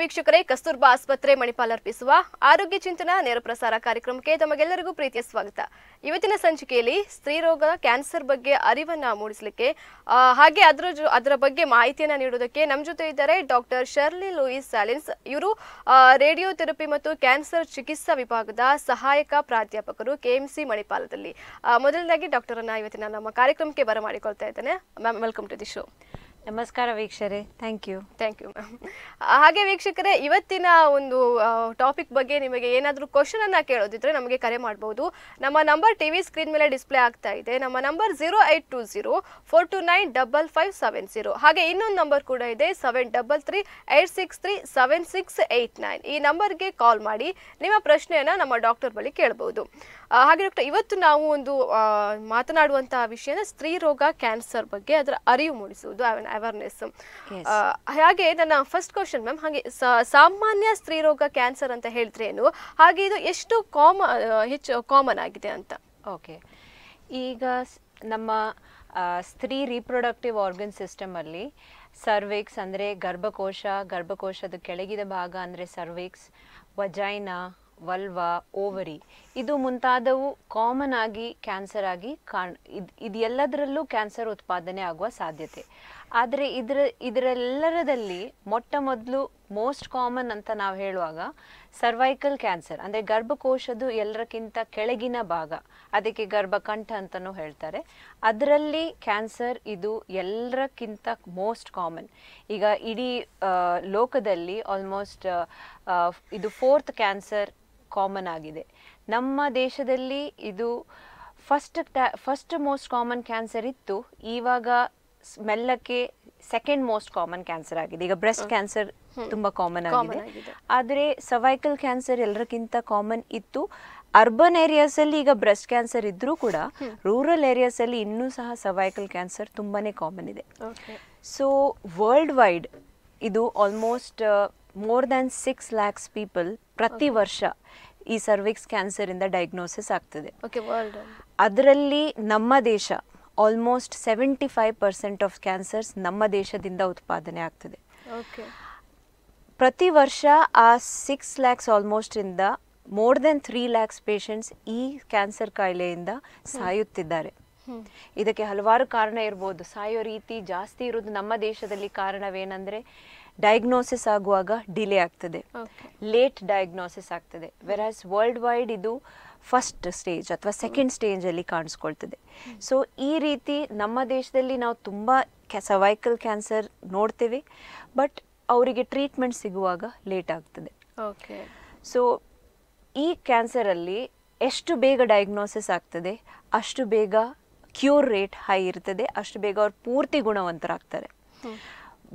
ವೀಕ್ಷಕರೇ ಕಸ್ತೂರ್ಬಾ ಆಸ್ಪತ್ರೆ ಮಣಿಪಾಲ್ ಅರ್ಪಿಸುವ ಆರೋಗ್ಯ ಚಿಂತನ ನೇರ ಪ್ರಸಾರ ಕಾರ್ಯಕ್ರಮಕ್ಕೆ ತಮಗೆಲ್ಲರಿಗೂ ಪ್ರೀತಿಯ ಸ್ವಾಗತ ಇವತ್ತಿನ ಸಂಚಿಕೆಯಲ್ಲಿ ಸ್ತ್ರೀರೋಗ ಕ್ಯಾನ್ಸರ್ ಬಗ್ಗೆ ಅರಿವನ್ನ ಮೂಡಿಸಲಿಕ್ಕೆ ಹಾಗೆ ಅದರ ಅದರ ಬಗ್ಗೆ ಮಾಹಿತಿಯನ್ನು ನೀಡುವುದಕ್ಕೆ ನಮ್ಮ ಜೊತೆ ಇದ್ದಾರೆ ಡಾಕ್ಟರ್ ಶರ್ಲಿ ಲೂಯಿಸ್ ಸ್ಯಾಲಿನ್ಸ್ ಇವರು ರೇಡಿಯೋಥೆರಪಿ ಮತ್ತು ಕ್ಯಾನ್ಸರ್ ಚಿಕಿತ್ಸಾ ವಿಭಾಗದ ಸಹಾಯಕ ಪ್ರಾಧ್ಯಾಪಕರು ಕೆಎಂಸಿ ಮಣಿಪಾಲದಲ್ಲಿ ಮೊದಲನೇದಾಗಿ ಅನ್ನ ಇವತ್ತಿನ ನಮ್ಮ ಕಾರ್ಯಕ್ರಮಕ್ಕೆ ಬರಮಾಡಿಕೊಳ್ತಾ ಇದ್ದೇನೆ ma'am welcome to the show ನಮಸ್ಕಾರ ವೀಕ್ಷರೇ thank you thank you ma'am ಹಾಗೆ ವೀಕ್ಷಕರೇ ಇವತ್ತಿನ ಒಂದು ಟಾಪಿಕ್ ಬಗ್ಗೆ ನಿಮಗೆ ಏನಾದರೂ ಅನ್ನ ಕೇಳೋದಿದ್ರೆ ನಮಗೆ ಕರೆ ಮಾಡಬಹುದು ನಮ್ಮ ನಂಬರ್ ಟಿ ವಿ ಸ್ಕ್ರೀನ್ ಮೇಲೆ ಡಿಸ್ಪ್ಲೇ ಆಗ್ತಾ ಇದೆ ನಮ್ಮ number zero eight two zero four two nine double five seven zero ಹಾಗೆ ಇನ್ನೊಂದು ನಂಬರ್ ಕೂಡ ಇದೆ seven double three eight six three seven six eight nine ಈ ನಂಬರ್ಗೆ ಕಾಲ್ ಮಾಡಿ ನಿಮ್ಮ ಪ್ರಶ್ನೆಯನ್ನು ನಮ್ಮ ಡಾಕ್ಟರ್ ಬಳಿ ಕೇಳಬಹುದು ಹಾಗೆ ಡಾಕ್ಟರ್ ಇವತ್ತು ನಾವು ಒಂದು ಮಾತನಾಡುವಂತಹ ವಿಷಯನ ಸ್ತ್ರೀ ರೋಗ ಕ್ಯಾನ್ಸರ್ ಬಗ್ಗೆ ಅದರ ಅರಿವು ಮೂಡಿಸುವುದು ಅವೇರ್ನೆಸ್ ಹಾಗೆ ನನ್ನ ಫಸ್ಟ್ ಕ್ವಶನ್ ಮ್ಯಾಮ್ ಹಾಗೆ ಸಾಮಾನ್ಯ ಸ್ತ್ರೀರೋಗ ಕ್ಯಾನ್ಸರ್ ಅಂತ ಏನು ಹಾಗೆ ಇದು ಎಷ್ಟು ಕಾಮ ಹೆಚ್ಚು ಕಾಮನ್ ಆಗಿದೆ ಅಂತ ಓಕೆ ಈಗ ನಮ್ಮ ಸ್ತ್ರೀ ರೀಪ್ರೊಡಕ್ಟಿವ್ ಆರ್ಗನ್ ಅಲ್ಲಿ ಸರ್ವಿಕ್ಸ್ ಅಂದರೆ ಗರ್ಭಕೋಶ ಗರ್ಭಕೋಶದ ಕೆಳಗಿದ ಭಾಗ ಅಂದರೆ ಸರ್ವಿಕ್ಸ್ ವಜೈನಾ ವಲ್ವ ಓವರಿ ಇದು ಮುಂತಾದವು ಕಾಮನ್ ಆಗಿ ಕ್ಯಾನ್ಸರ್ ಆಗಿ ಕಾಣ್ ಇದು ಇದೆಲ್ಲದರಲ್ಲೂ ಕ್ಯಾನ್ಸರ್ ಉತ್ಪಾದನೆ ಆಗುವ ಸಾಧ್ಯತೆ ಆದರೆ ಇದರ ಇದರೆಲ್ಲರದಲ್ಲಿ ಮೊಟ್ಟ ಮೊದಲು ಮೋಸ್ಟ್ ಕಾಮನ್ ಅಂತ ನಾವು ಹೇಳುವಾಗ ಸರ್ವೈಕಲ್ ಕ್ಯಾನ್ಸರ್ ಅಂದರೆ ಗರ್ಭಕೋಶದ್ದು ಎಲ್ಲರಕ್ಕಿಂತ ಕೆಳಗಿನ ಭಾಗ ಅದಕ್ಕೆ ಗರ್ಭಕಂಠ ಅಂತಲೂ ಹೇಳ್ತಾರೆ ಅದರಲ್ಲಿ ಕ್ಯಾನ್ಸರ್ ಇದು ಎಲ್ಲರಕ್ಕಿಂತ ಮೋಸ್ಟ್ ಕಾಮನ್ ಈಗ ಇಡೀ ಲೋಕದಲ್ಲಿ ಆಲ್ಮೋಸ್ಟ್ ಇದು ಫೋರ್ತ್ ಕ್ಯಾನ್ಸರ್ ಕಾಮನ್ ಆಗಿದೆ ನಮ್ಮ ದೇಶದಲ್ಲಿ ಇದು first first most common cancer ಇತ್ತು ಇವಾಗ ಮೆಲ್ಲಕ್ಕೆ ಸೆಕೆಂಡ್ ಮೋಸ್ಟ್ ಕಾಮನ್ ಕ್ಯಾನ್ಸರ್ ಆಗಿದೆ ಈಗ ಬ್ರೆಸ್ಟ್ ಕ್ಯಾನ್ಸರ್ ತುಂಬಾ ಕಾಮನ್ ಆಗಿದೆ ಆದರೆ ಸರ್ವೈಕಲ್ ಕ್ಯಾನ್ಸರ್ ಎಲ್ಲರಿಗಿಂತ ಕಾಮನ್ ಇತ್ತು ಅರ್ಬನ್ ಏರಿಯಾಸ್ ಅಲ್ಲಿ ಈಗ ಬ್ರೆಸ್ಟ್ ಕ್ಯಾನ್ಸರ್ ಇದ್ರೂ ಕೂಡ ರೂರಲ್ ಏರಿಯಾಸ್ ಅಲ್ಲಿ ಇನ್ನೂ ಸಹ ಸರ್ವೈಕಲ್ ಕ್ಯಾನ್ಸರ್ ತುಂಬಾನೇ ಕಾಮನ್ ಇದೆ ಸೊ ವರ್ಲ್ಡ್ ವೈಡ್ ಇದು almost more than six lakhs people ಪ್ರತಿ ವರ್ಷ ಈ ಸರ್ವಿಕ್ಸ್ ಕ್ಯಾನ್ಸರ್ ಇಂದ ಡಯಾಗ್ನೋಸಿಸ್ ಆಗ್ತದೆ ಅದರಲ್ಲಿ ನಮ್ಮ ದೇಶ almost seventy five percent of cancers ನಮ್ಮ ದೇಶದಿಂದ ಉತ್ಪಾದನೆ ಆಗ್ತದೆ ಪ್ರತಿ ವರ್ಷ ಆ ಸಿಕ್ಸ್ ಲ್ಯಾಕ್ಸ್ ಆಲ್ಮೋಸ್ಟ್ ಇಂದ more than three lakhs patients ಈ ಕ್ಯಾನ್ಸರ್ ಕಾಯಿಲೆಯಿಂದ ಸಾಯುತ್ತಿದ್ದಾರೆ ಇದಕ್ಕೆ ಹಲವಾರು ಕಾರಣ ಇರ್ಬೋದು ಸಾಯೋ ರೀತಿ ಜಾಸ್ತಿ ಇರೋದು ನಮ್ಮ ದೇಶದಲ್ಲಿ ಕಾರಣವೇನೆಂದರೆ ಡಯಾಗ್ನೋಸಿಸ್ ಆಗುವಾಗ ಡಿಲೇ ಆಗ್ತದೆ ಲೇಟ್ ಡಯಾಗ್ನೋಸಿಸ್ ಆಗ್ತದೆ ವೆರಾಸ್ ವರ್ಲ್ಡ್ ವೈಡ್ ಇದು ಫಸ್ಟ್ ಸ್ಟೇಜ್ ಅಥವಾ ಸೆಕೆಂಡ್ ಸ್ಟೇಜಲ್ಲಿ ಕಾಣಿಸ್ಕೊಳ್ತದೆ ಸೊ ಈ ರೀತಿ ನಮ್ಮ ದೇಶದಲ್ಲಿ ನಾವು ತುಂಬ ಸರ್ವೈಕಲ್ ಕ್ಯಾನ್ಸರ್ ನೋಡ್ತೇವೆ ಬಟ್ ಅವರಿಗೆ ಟ್ರೀಟ್ಮೆಂಟ್ ಸಿಗುವಾಗ ಲೇಟ್ ಆಗ್ತದೆ ಓಕೆ ಸೊ ಈ ಕ್ಯಾನ್ಸರಲ್ಲಿ ಎಷ್ಟು ಬೇಗ ಡಯಾಗ್ನೋಸಿಸ್ ಆಗ್ತದೆ ಅಷ್ಟು ಬೇಗ ಕ್ಯೂರ್ ರೇಟ್ ಹೈ ಇರ್ತದೆ ಅಷ್ಟು ಬೇಗ ಅವ್ರು ಪೂರ್ತಿ ಗುಣವಂತರಾಗ್ತಾರೆ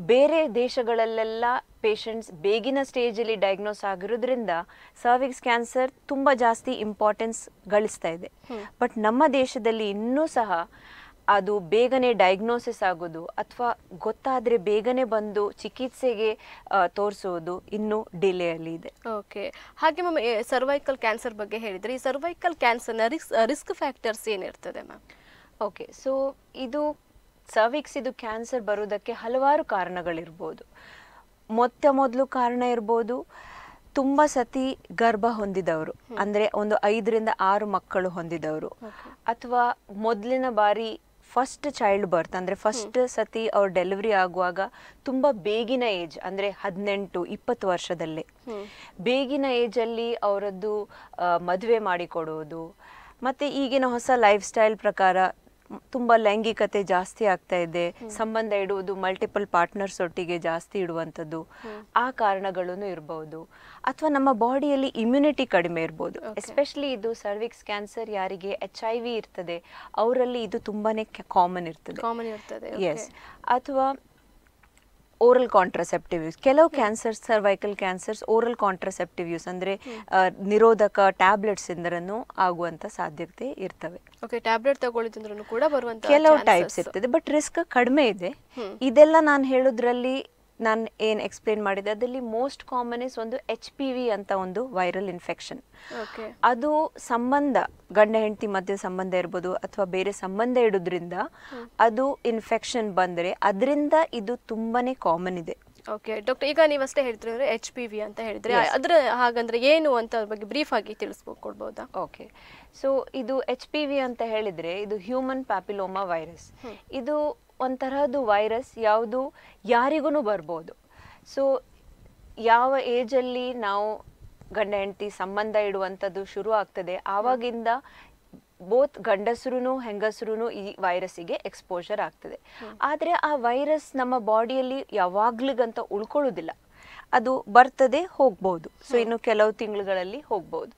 ಬೇರೆ ದೇಶಗಳಲ್ಲೆಲ್ಲ ಪೇಷಂಟ್ಸ್ ಬೇಗಿನ ಸ್ಟೇಜಲ್ಲಿ ಡಯಾಗ್ನೋಸ್ ಆಗಿರೋದ್ರಿಂದ ಸರ್ವಿಕ್ಸ್ ಕ್ಯಾನ್ಸರ್ ತುಂಬ ಜಾಸ್ತಿ ಇಂಪಾರ್ಟೆನ್ಸ್ ಗಳಿಸ್ತಾ ಇದೆ ಬಟ್ ನಮ್ಮ ದೇಶದಲ್ಲಿ ಇನ್ನೂ ಸಹ ಅದು ಬೇಗನೆ ಡಯಾಗ್ನೋಸಿಸ್ ಆಗೋದು ಅಥವಾ ಗೊತ್ತಾದರೆ ಬೇಗನೆ ಬಂದು ಚಿಕಿತ್ಸೆಗೆ ತೋರಿಸೋದು ಇನ್ನೂ ಡಿಲೇಯಲ್ಲಿ ಇದೆ ಓಕೆ ಹಾಗೆ ಮ್ಯಾಮ್ ಸರ್ವೈಕಲ್ ಕ್ಯಾನ್ಸರ್ ಬಗ್ಗೆ ಹೇಳಿದರೆ ಈ ಸರ್ವೈಕಲ್ ಕ್ಯಾನ್ಸರ್ನ ರಿಸ್ಕ್ ರಿಸ್ಕ್ ಫ್ಯಾಕ್ಟರ್ಸ್ ಏನಿರ್ತದೆ ಮ್ಯಾಮ್ ಓಕೆ ಸೊ ಇದು ಸರ್ವಿಕ್ಸ್ ಇದು ಕ್ಯಾನ್ಸರ್ ಬರೋದಕ್ಕೆ ಹಲವಾರು ಕಾರಣಗಳಿರ್ಬೋದು ಮೊತ್ತ ಮೊದಲು ಕಾರಣ ಇರ್ಬೋದು ತುಂಬ ಸತಿ ಗರ್ಭ ಹೊಂದಿದವರು ಅಂದರೆ ಒಂದು ಐದರಿಂದ ಆರು ಮಕ್ಕಳು ಹೊಂದಿದವರು ಅಥವಾ ಮೊದಲಿನ ಬಾರಿ ಫಸ್ಟ್ ಚೈಲ್ಡ್ ಬರ್ತ್ ಅಂದರೆ ಫಸ್ಟ್ ಸತಿ ಅವ್ರ ಡೆಲಿವರಿ ಆಗುವಾಗ ತುಂಬ ಬೇಗಿನ ಏಜ್ ಅಂದರೆ ಹದಿನೆಂಟು ಇಪ್ಪತ್ತು ವರ್ಷದಲ್ಲೇ ಬೇಗಿನ ಏಜಲ್ಲಿ ಅವರದ್ದು ಮದುವೆ ಮಾಡಿಕೊಡೋದು ಮತ್ತು ಈಗಿನ ಹೊಸ ಲೈಫ್ ಸ್ಟೈಲ್ ಪ್ರಕಾರ ತುಂಬ ಲೈಂಗಿಕತೆ ಜಾಸ್ತಿ ಆಗ್ತಾ ಇದೆ ಸಂಬಂಧ ಇಡುವುದು ಮಲ್ಟಿಪಲ್ ಪಾರ್ಟ್ನರ್ಸ್ ಒಟ್ಟಿಗೆ ಜಾಸ್ತಿ ಇಡುವಂಥದ್ದು ಆ ಕಾರಣಗಳನ್ನು ಇರಬಹುದು ಅಥವಾ ನಮ್ಮ ಬಾಡಿಯಲ್ಲಿ ಇಮ್ಯುನಿಟಿ ಕಡಿಮೆ ಇರ್ಬೋದು ಎಸ್ಪೆಷಲಿ ಇದು ಸರ್ವಿಕ್ಸ್ ಕ್ಯಾನ್ಸರ್ ಯಾರಿಗೆ ಎಚ್ ಐ ವಿ ಇರ್ತದೆ ಅವರಲ್ಲಿ ಇದು ತುಂಬಾನೇ ಕಾಮನ್ ಇರ್ತದೆ ಕಾಮನ್ ಇರ್ತದೆ ಎಸ್ ಅಥವಾ ಓರಲ್ ಕಾಂಟ್ರಸೆಪ್ಟಿವ್ ಯೂಸ್ ಕೆಲವು cancer cervical cancers oral contraceptive use ಅಂದರೆ ನಿರೋಧಕ ಟ್ಯಾಬ್ಲೆಟ್ಸ್ ಇಂದರನ್ನು ಆಗುವಂಥ ಸಾಧ್ಯತೆ ಇರ್ತವೆ ಓಕೆ ಟ್ಯಾಬ್ಲೆಟ್ ಕೂಡ ಬರುವಂತ ಕೆಲವು ಟೈಪ್ಸ್ ಇರ್ತದೆ ಬಟ್ ರಿಸ್ಕ್ ಕಡಿಮೆ ಇದೆ ಇದೆಲ್ಲ ನಾನು ಹೇಳೋದ್ರಲ್ಲಿ ನಾನು ಏನು ಎಕ್ಸ್ಪ್ಲೇನ್ ಮಾಡಿದೆ ಅದರಲ್ಲಿ ಮೋಸ್ಟ್ ಕಾಮನ್ ಇಸ್ ಒಂದು ಎಚ್ ಪಿ ವಿ ಅಂತ ಒಂದು ವೈರಲ್ ಇನ್ಫೆಕ್ಷನ್ ಅದು ಸಂಬಂಧ ಗಂಡ ಹೆಂಡತಿ ಮಧ್ಯ ಸಂಬಂಧ ಇರ್ಬೋದು ಅಥವಾ ಬೇರೆ ಸಂಬಂಧ ಇಡೋದ್ರಿಂದ ಅದು ಇನ್ಫೆಕ್ಷನ್ ಬಂದರೆ ಅದರಿಂದ ಇದು ತುಂಬಾನೇ ಕಾಮನ್ ಇದೆ ಓಕೆ ಡಾಕ್ಟರ್ ಈಗ ನೀವು ಅಷ್ಟೇ ಹೇಳಿದ್ರೆ ಎಚ್ ಪಿ ವಿ ಅಂತ ಹೇಳಿದ್ರೆ ಅದರ ಹಾಗಂದ್ರೆ ಏನು ಅಂತ ಅದ್ರ ಬಗ್ಗೆ ಬ್ರೀಫ್ ಆಗಿ ತಿಳಿಸ್ಬೋದು ಕೊಡ್ಬೋದಾ ಓಕೆ ಸೊ ಇದು ಎಚ್ ಪಿ ವಿ ಅಂತ ಹೇಳಿದ್ರೆ ಇದು ಹ್ಯೂಮನ್ ಪ್ಯಾಪಿಲೋಮಾ ವೈರಸ್ ಇದು ಒಂಥರದ್ದು ವೈರಸ್ ಯಾವುದು ಯಾರಿಗೂ ಬರ್ಬೋದು ಸೊ ಯಾವ ಏಜಲ್ಲಿ ನಾವು ಗಂಡ ಹೆಂಡತಿ ಸಂಬಂಧ ಇಡುವಂಥದ್ದು ಶುರು ಆಗ್ತದೆ ಆವಾಗಿಂದ ಬೋತ್ ಗಂಡಸರು ಹೆಂಗಸರು ಈ ವೈರಸ್ಸಿಗೆ ಎಕ್ಸ್ಪೋಜರ್ ಆಗ್ತದೆ ಆದರೆ ಆ ವೈರಸ್ ನಮ್ಮ ಬಾಡಿಯಲ್ಲಿ ಯಾವಾಗ್ಲಿಗಂತ ಉಳ್ಕೊಳ್ಳೋದಿಲ್ಲ ಅದು ಬರ್ತದೆ ಹೋಗ್ಬೋದು ಸೊ ಇನ್ನು ಕೆಲವು ತಿಂಗಳುಗಳಲ್ಲಿ ಹೋಗ್ಬೋದು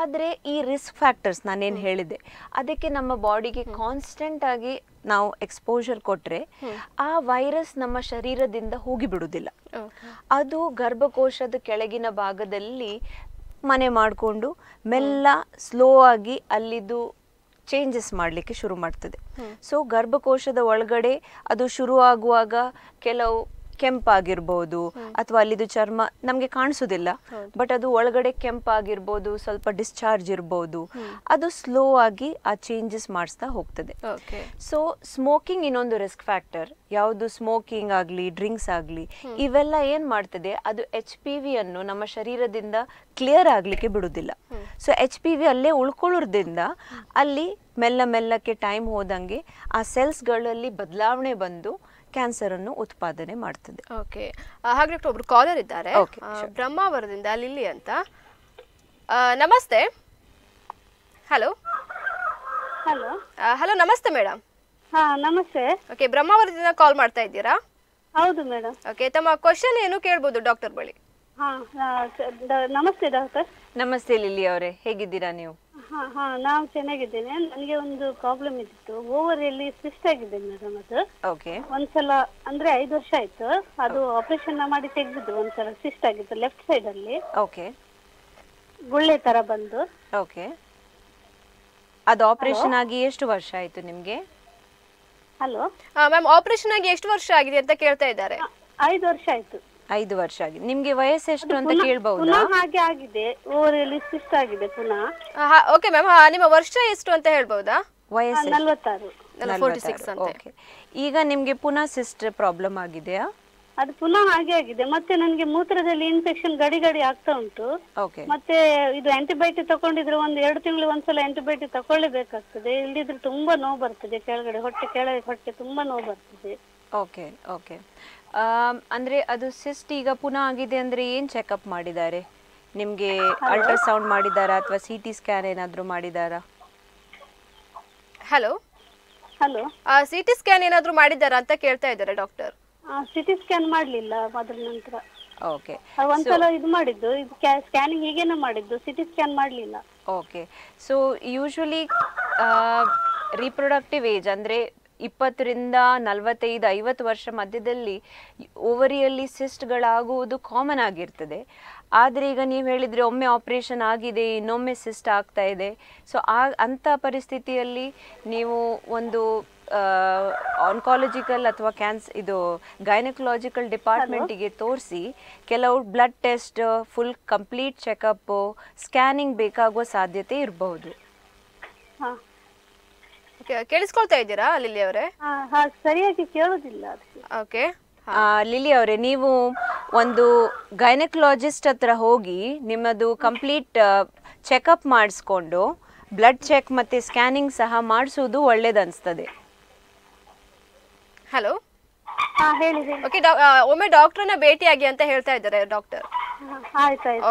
ಆದರೆ ಈ ರಿಸ್ಕ್ ಫ್ಯಾಕ್ಟರ್ಸ್ ನಾನೇನು ಹೇಳಿದೆ ಅದಕ್ಕೆ ನಮ್ಮ ಬಾಡಿಗೆ ಕಾನ್ಸ್ಟೆಂಟ್ ಆಗಿ ನಾವು ಎಕ್ಸ್ಪೋಜರ್ ಕೊಟ್ಟರೆ ಆ ವೈರಸ್ ನಮ್ಮ ಶರೀರದಿಂದ ಹೋಗಿಬಿಡುವುದಿಲ್ಲ ಅದು ಗರ್ಭಕೋಶದ ಕೆಳಗಿನ ಭಾಗದಲ್ಲಿ ಮನೆ ಮಾಡಿಕೊಂಡು ಮೆಲ್ಲ ಸ್ಲೋ ಆಗಿ ಅಲ್ಲಿದ್ದು ಚೇಂಜಸ್ ಮಾಡಲಿಕ್ಕೆ ಶುರು ಮಾಡ್ತದೆ ಸೊ ಗರ್ಭಕೋಶದ ಒಳಗಡೆ ಅದು ಶುರು ಆಗುವಾಗ ಕೆಲವು ಕೆಂಪಾಗಿರ್ಬೋದು ಅಥವಾ ಅಲ್ಲಿದು ಚರ್ಮ ನಮಗೆ ಕಾಣಿಸೋದಿಲ್ಲ ಬಟ್ ಅದು ಒಳಗಡೆ ಕೆಂಪಾಗಿರ್ಬೋದು ಸ್ವಲ್ಪ ಡಿಸ್ಚಾರ್ಜ್ ಇರ್ಬೋದು ಅದು ಸ್ಲೋ ಆಗಿ ಆ ಚೇಂಜಸ್ ಮಾಡಿಸ್ತಾ ಹೋಗ್ತದೆ ಸೊ ಸ್ಮೋಕಿಂಗ್ ಇನ್ನೊಂದು ರಿಸ್ಕ್ ಫ್ಯಾಕ್ಟರ್ ಯಾವುದು ಸ್ಮೋಕಿಂಗ್ ಆಗಲಿ ಡ್ರಿಂಕ್ಸ್ ಆಗಲಿ ಇವೆಲ್ಲ ಏನು ಮಾಡ್ತದೆ ಅದು ಎಚ್ ಪಿ ವಿಯನ್ನು ನಮ್ಮ ಶರೀರದಿಂದ ಕ್ಲಿಯರ್ ಆಗಲಿಕ್ಕೆ ಬಿಡುವುದಿಲ್ಲ ಸೊ ಎಚ್ ಪಿ ವಿ ಅಲ್ಲೇ ಉಳ್ಕೊಳ್ಳೋದ್ರಿಂದ ಅಲ್ಲಿ ಮೆಲ್ಲ ಮೆಲ್ಲಕ್ಕೆ ಟೈಮ್ ಹೋದಂಗೆ ಆ ಸೆಲ್ಸ್ಗಳಲ್ಲಿ ಬದಲಾವಣೆ ಬಂದು ಕ್ಯಾನ್ಸರ್ ಅನ್ನು ಉತ್ಪಾದನೆ ಮಾಡ್ತದೆ ಓಕೆ ಹಾಗೆ ಒಬ್ರು ಕಾಲರ್ ಇದ್ದಾರೆ ಬ್ರಹ್ಮಾವರದಿಂದ ಲಿಲ್ಲಿ ಅಂತ ನಮಸ್ತೆ ಹಲೋ ಹಲೋ ಹಲೋ ನಮಸ್ತೆ ಮೇಡಮ್ ನಮಸ್ತೆ ಓಕೆ ಬ್ರಹ್ಮಾವರದಿಂದ ಕಾಲ್ ಮಾಡ್ತಾ ಇದ್ದೀರಾ ಹೌದು ಮೇಡಮ್ ಓಕೆ ತಮ್ಮ ಕ್ವಶನ್ ಏನು ಕೇಳ್ಬೋದು ಡಾಕ್ಟರ್ ಬಳಿ ನಮಸ್ತೆ ಡಾಕ್ಟರ್ ನಮಸ್ತೆ ಲಿಲಿ ಅವರೇ ಹೇಗಿದ್ದೀರಾ ನೀವು ಹಾ ಹಾ ನಾವು ಚೆನ್ನಾಗಿದ್ದೇನೆ ನನಗೆ ಒಂದು ಪ್ರಾಬ್ಲಮ್ ಇದ್ದಿತ್ತು ಎಲ್ಲಿ ಸಿಸ್ಟ್ ಆಗಿದೆ ಮೇಡಮ್ ಅದು ಓಕೆ ಒಂದ್ಸಲ ಅಂದ್ರೆ ಐದು ವರ್ಷ ಆಯ್ತು ಅದು ಆಪರೇಷನ್ ಮಾಡಿ ತೆಗೆದಿದ್ದು ಒಂದ್ಸಲ ಸಿಸ್ಟ್ ಆಗಿತ್ತು ಲೆಫ್ಟ್ ಸೈಡ್ ಅಲ್ಲಿ ಓಕೆ ಗುಳ್ಳೆ ತರ ಬಂದು ಓಕೆ ಅದು ಆಪರೇಷನ್ ಆಗಿ ಎಷ್ಟು ವರ್ಷ ಆಯ್ತು ನಿಮ್ಗೆ ಹಲೋ ಮ್ಯಾಮ್ ಆಪರೇಷನ್ ಆಗಿ ಎಷ್ಟು ವರ್ಷ ಆಗಿದೆ ಅಂತ ಕೇಳ್ತಾ ಇದ್ದಾರೆ ಐದು ವರ್ಷ ಆಯ್ತು ಐದು ವರ್ಷ ಆಗಿದೆ ನಿಮ್ಗೆ ವಯಸ್ಸು ಎಷ್ಟು ಅಂತ ಕೇಳಬಹುದು ಹಾಗೆ ಆಗಿದೆ ಓರಲ್ಲಿ ಸಿಸ್ಟ್ ಆಗಿದೆ ಪುನಃ ಓಕೆ ಮ್ಯಾಮ್ ನಿಮ್ಮ ವರ್ಷ ಎಷ್ಟು ಅಂತ ಹೇಳ್ಬಹುದಾ ವಯಸ್ಸು ನಲವತ್ತಾರು ಓಕೆ ಈಗ ನಿಮ್ಗೆ ಪುನಃ ಸಿಸ್ಟ್ ಪ್ರಾಬ್ಲಮ್ ಆಗಿದೆಯಾ ಅದು ಪುನಃ ಹಾಗೆ ಆಗಿದೆ ಮತ್ತೆ ನನಗೆ ಮೂತ್ರದಲ್ಲಿ ಇನ್ಫೆಕ್ಷನ್ ಗಡಿ ಗಡಿ ಆಗ್ತಾ ಉಂಟು ಮತ್ತೆ ಇದು ಆಂಟಿಬಯೋಟಿಕ್ ತಗೊಂಡಿದ್ರೆ ಒಂದು ಎರಡು ತಿಂಗಳು ಒಂದ್ಸಲ ಆಂಟಿಬಯೋಟಿಕ್ ತಕೊಳ್ಳೇಬೇಕಾಗ್ತದೆ ಇಲ್ದಿದ್ರೆ ತುಂಬಾ ನೋವು ಬರ್ತದೆ ಕೆಳಗಡೆ ಹೊಟ್ಟೆ ಕೆಳಗೆ ಹೊಟ್ಟೆ ತುಂಬಾ ನೋವು ಬರ್ತದೆ ಓಕೆ ಓಕೆ ಅಂದ್ರೆ ಅದು ಸಿಸ್ಟ್ ಈಗ ಪುನಃ ಆಗಿದೆ ಅಂದ್ರೆ ಏನ್ ಚೆಕಪ್ ಮಾಡಿದ್ದಾರೆ ನಿಮ್ಗೆ ಅಲ್ಟ್ರಾಸೌಂಡ್ ಮಾಡಿದಾರಾ ಅಥವಾ ಸಿಟಿ ಸ್ಕ್ಯಾನ್ ಏನಾದರೂ ಮಾಡಿದಾರಾ hello hello C T scan ಏನಾದರೂ ಮಾಡಿದ್ದಾರಾ ಅಂತ ಕೇಳ್ತಾ ಇದ್ದಾರೆ ಡಾಕ್ಟರ್ ಸಿಟಿ ಸ್ಕ್ಯಾನ್ ಮಾಡಲಿಲ್ಲ ಅದ್ರ ನಂತರ ಓಕೆ ಒಂದ್ಸಲ ಇದು ಮಾಡಿದ್ದು ಇದು ಸ್ಕ್ಯಾನಿಂಗ್ ಹೀಗೇನೆ ಮಾಡಿದ್ದು ಸಿಟಿ ಸ್ಕ್ಯಾನ್ ಮಾಡಲಿಲ್ಲ okay so usually reproductive age ಅಂದ್ರೆ ಇಪ್ಪತ್ತರಿಂದ ನಲವತ್ತೈದು ಐವತ್ತು ವರ್ಷ ಮಧ್ಯದಲ್ಲಿ ಓವರಿಯಲ್ಲಿ ಸಿಸ್ಟ್ಗಳಾಗುವುದು ಕಾಮನ್ ಆಗಿರ್ತದೆ ಆದರೆ ಈಗ ನೀವು ಹೇಳಿದರೆ ಒಮ್ಮೆ ಆಪ್ರೇಷನ್ ಆಗಿದೆ ಇನ್ನೊಮ್ಮೆ ಸಿಸ್ಟ್ ಆಗ್ತಾ ಇದೆ ಸೊ ಆ ಅಂಥ ಪರಿಸ್ಥಿತಿಯಲ್ಲಿ ನೀವು ಒಂದು ಆನ್ಕಾಲಜಿಕಲ್ ಅಥವಾ ಕ್ಯಾನ್ಸ್ ಇದು ಗೈನಕಲಾಜಿಕಲ್ ಡಿಪಾರ್ಟ್ಮೆಂಟಿಗೆ ತೋರಿಸಿ ಕೆಲವು blood test full complete checkup scanning ಬೇಕಾಗುವ ಸಾಧ್ಯತೆ ಇರಬಹುದು ಕೇಳಿಸ್ಕೊಳ್ತಾ ಇದ್ದೀರಾ ಲಿಲಿ ಅವರೇ ಸರಿಯಾಗಿ ಕೇಳೋದಿಲ್ಲ ಓಕೆ ಲಿಲಿ ಅವರೇ ನೀವು ಒಂದು ಗೈನಕಲಾಜಿಸ್ಟ್ ಹತ್ರ ಹೋಗಿ ನಿಮ್ಮದು ಕಂಪ್ಲೀಟ್ ಚೆಕಪ್ ಮಾಡಿಸ್ಕೊಂಡು ಬ್ಲಡ್ ಚೆಕ್ ಮತ್ತೆ ಸ್ಕ್ಯಾನಿಂಗ್ ಸಹ ಮಾಡಿಸೋದು ಒಳ್ಳೇದನ್ಸ್ತದೆ ಹಲೋ ಓಕೆ ಒಮ್ಮೆ ಭೇಟಿ ಭೇಟಿಯಾಗಿ ಅಂತ ಹೇಳ್ತಾ ಇದ್ದಾರೆ ಡಾಕ್ಟರ್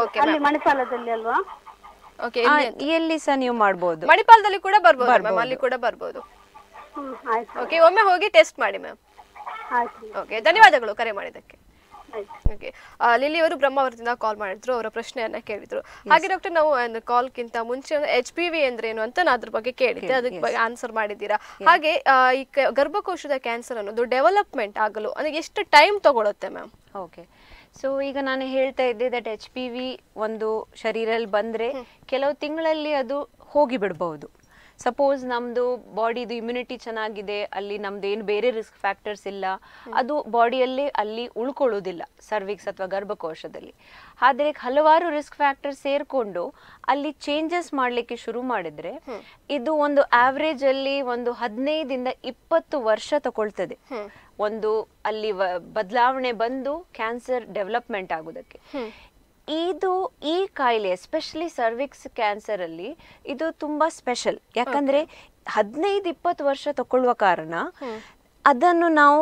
ಓಕೆ ಮಣಿಪಾಲದಲ್ಲಿ ಅಲ್ವಾ ಎಲ್ಲಿ ಸಹ ನೀವು ಮಾಡಬಹುದು ಮಣಿಪಾಲದಲ್ಲಿ ಕೂಡ ಬರ್ಬೋದು ಮ್ಯಾಮ್ ಅಲ್ಲಿ ಕೂಡ ಬರ್ಬೋದು ಓಕೆ ಒಮ್ಮೆ ಹೋಗಿ ಟೆಸ್ಟ್ ಮಾಡಿ ಮ್ಯಾಮ್ ಓಕೆ ಧನ್ಯವಾದಗಳು ಕರೆ ಮಾಡಿದ್ದಕ್ಕೆ ಓಕೆ ಲಿಲಿ ಅವರು ಬ್ರಹ್ಮಾವರದಿಂದ ಕಾಲ್ ಮಾಡಿದ್ರು ಅವರ ಪ್ರಶ್ನೆಯನ್ನ ಕೇಳಿದ್ರು ಹಾಗೆ ಡಾಕ್ಟರ್ ನಾವು ಕಾಲ್ ಕಾಲ್ಗಿಂತ ಮುಂಚೆ ಎಚ್ ಪಿ ವಿ ಅಂದ್ರೆ ಏನು ಅಂತ ನಾನು ಅದ್ರ ಬಗ್ಗೆ ಕೇಳಿದ್ದೆ ಅದಕ್ಕೆ ಬಗ್ಗೆ ಆನ್ಸರ್ ಮಾಡಿದ್ದೀರಾ ಹಾಗೆ ಈ ಗರ್ಭಕೋಶದ ಕ್ಯಾನ್ಸರ್ ಅನ್ನೋದು ಡೆವಲಪ್ಮೆಂಟ್ ಆಗಲು ಅಂದ್ರೆ ಎಷ್ಟು ಟೈಮ್ ತಗೊಳುತ್ತೆ ಮ್ಯಾಮ್ ಓಕೆ ಸೊ ಈಗ ನಾನು ಹೇಳ್ತಾ ಇದ್ದೆ ದಟ್ ಎಚ್ ಪಿ ವಿ ಒಂದು ಶರೀರಲ್ಲಿ ಬಂದರೆ ಕೆಲವು ತಿಂಗಳಲ್ಲಿ ಅದು ಹೋಗಿ ಬಿಡಬಹುದು ಸಪೋಸ್ ನಮ್ದು ಬಾಡಿದು ಇಮ್ಯುನಿಟಿ ಚೆನ್ನಾಗಿದೆ ಅಲ್ಲಿ ನಮ್ದು ಏನು ಬೇರೆ ರಿಸ್ಕ್ ಫ್ಯಾಕ್ಟರ್ಸ್ ಇಲ್ಲ ಅದು ಬಾಡಿಯಲ್ಲಿ ಅಲ್ಲಿ ಉಳ್ಕೊಳ್ಳೋದಿಲ್ಲ ಸರ್ವಿಕ್ಸ್ ಅಥವಾ ಗರ್ಭಕೋಶದಲ್ಲಿ ಆದರೆ ಹಲವಾರು ರಿಸ್ಕ್ ಫ್ಯಾಕ್ಟರ್ ಸೇರ್ಕೊಂಡು ಅಲ್ಲಿ ಚೇಂಜಸ್ ಮಾಡಲಿಕ್ಕೆ ಶುರು ಮಾಡಿದ್ರೆ ಇದು ಒಂದು ಅಲ್ಲಿ ಒಂದು ಹದಿನೈದಿಂದ ಇಪ್ಪತ್ತು ವರ್ಷ ತಗೊಳ್ತದೆ ಒಂದು ಅಲ್ಲಿ ಬದಲಾವಣೆ ಬಂದು ಕ್ಯಾನ್ಸರ್ ಡೆವಲಪ್ಮೆಂಟ್ ಆಗೋದಕ್ಕೆ ಇದು ಈ ಕಾಯಿಲೆ ಎಸ್ಪೆಷಲಿ ಸರ್ವಿಕ್ಸ್ ಕ್ಯಾನ್ಸರಲ್ಲಿ ಇದು ತುಂಬಾ ಸ್ಪೆಷಲ್ ಯಾಕಂದ್ರೆ ಹದಿನೈದು ಇಪ್ಪತ್ತು ವರ್ಷ ತಕೊಳ್ಳುವ ಕಾರಣ ಅದನ್ನು ನಾವು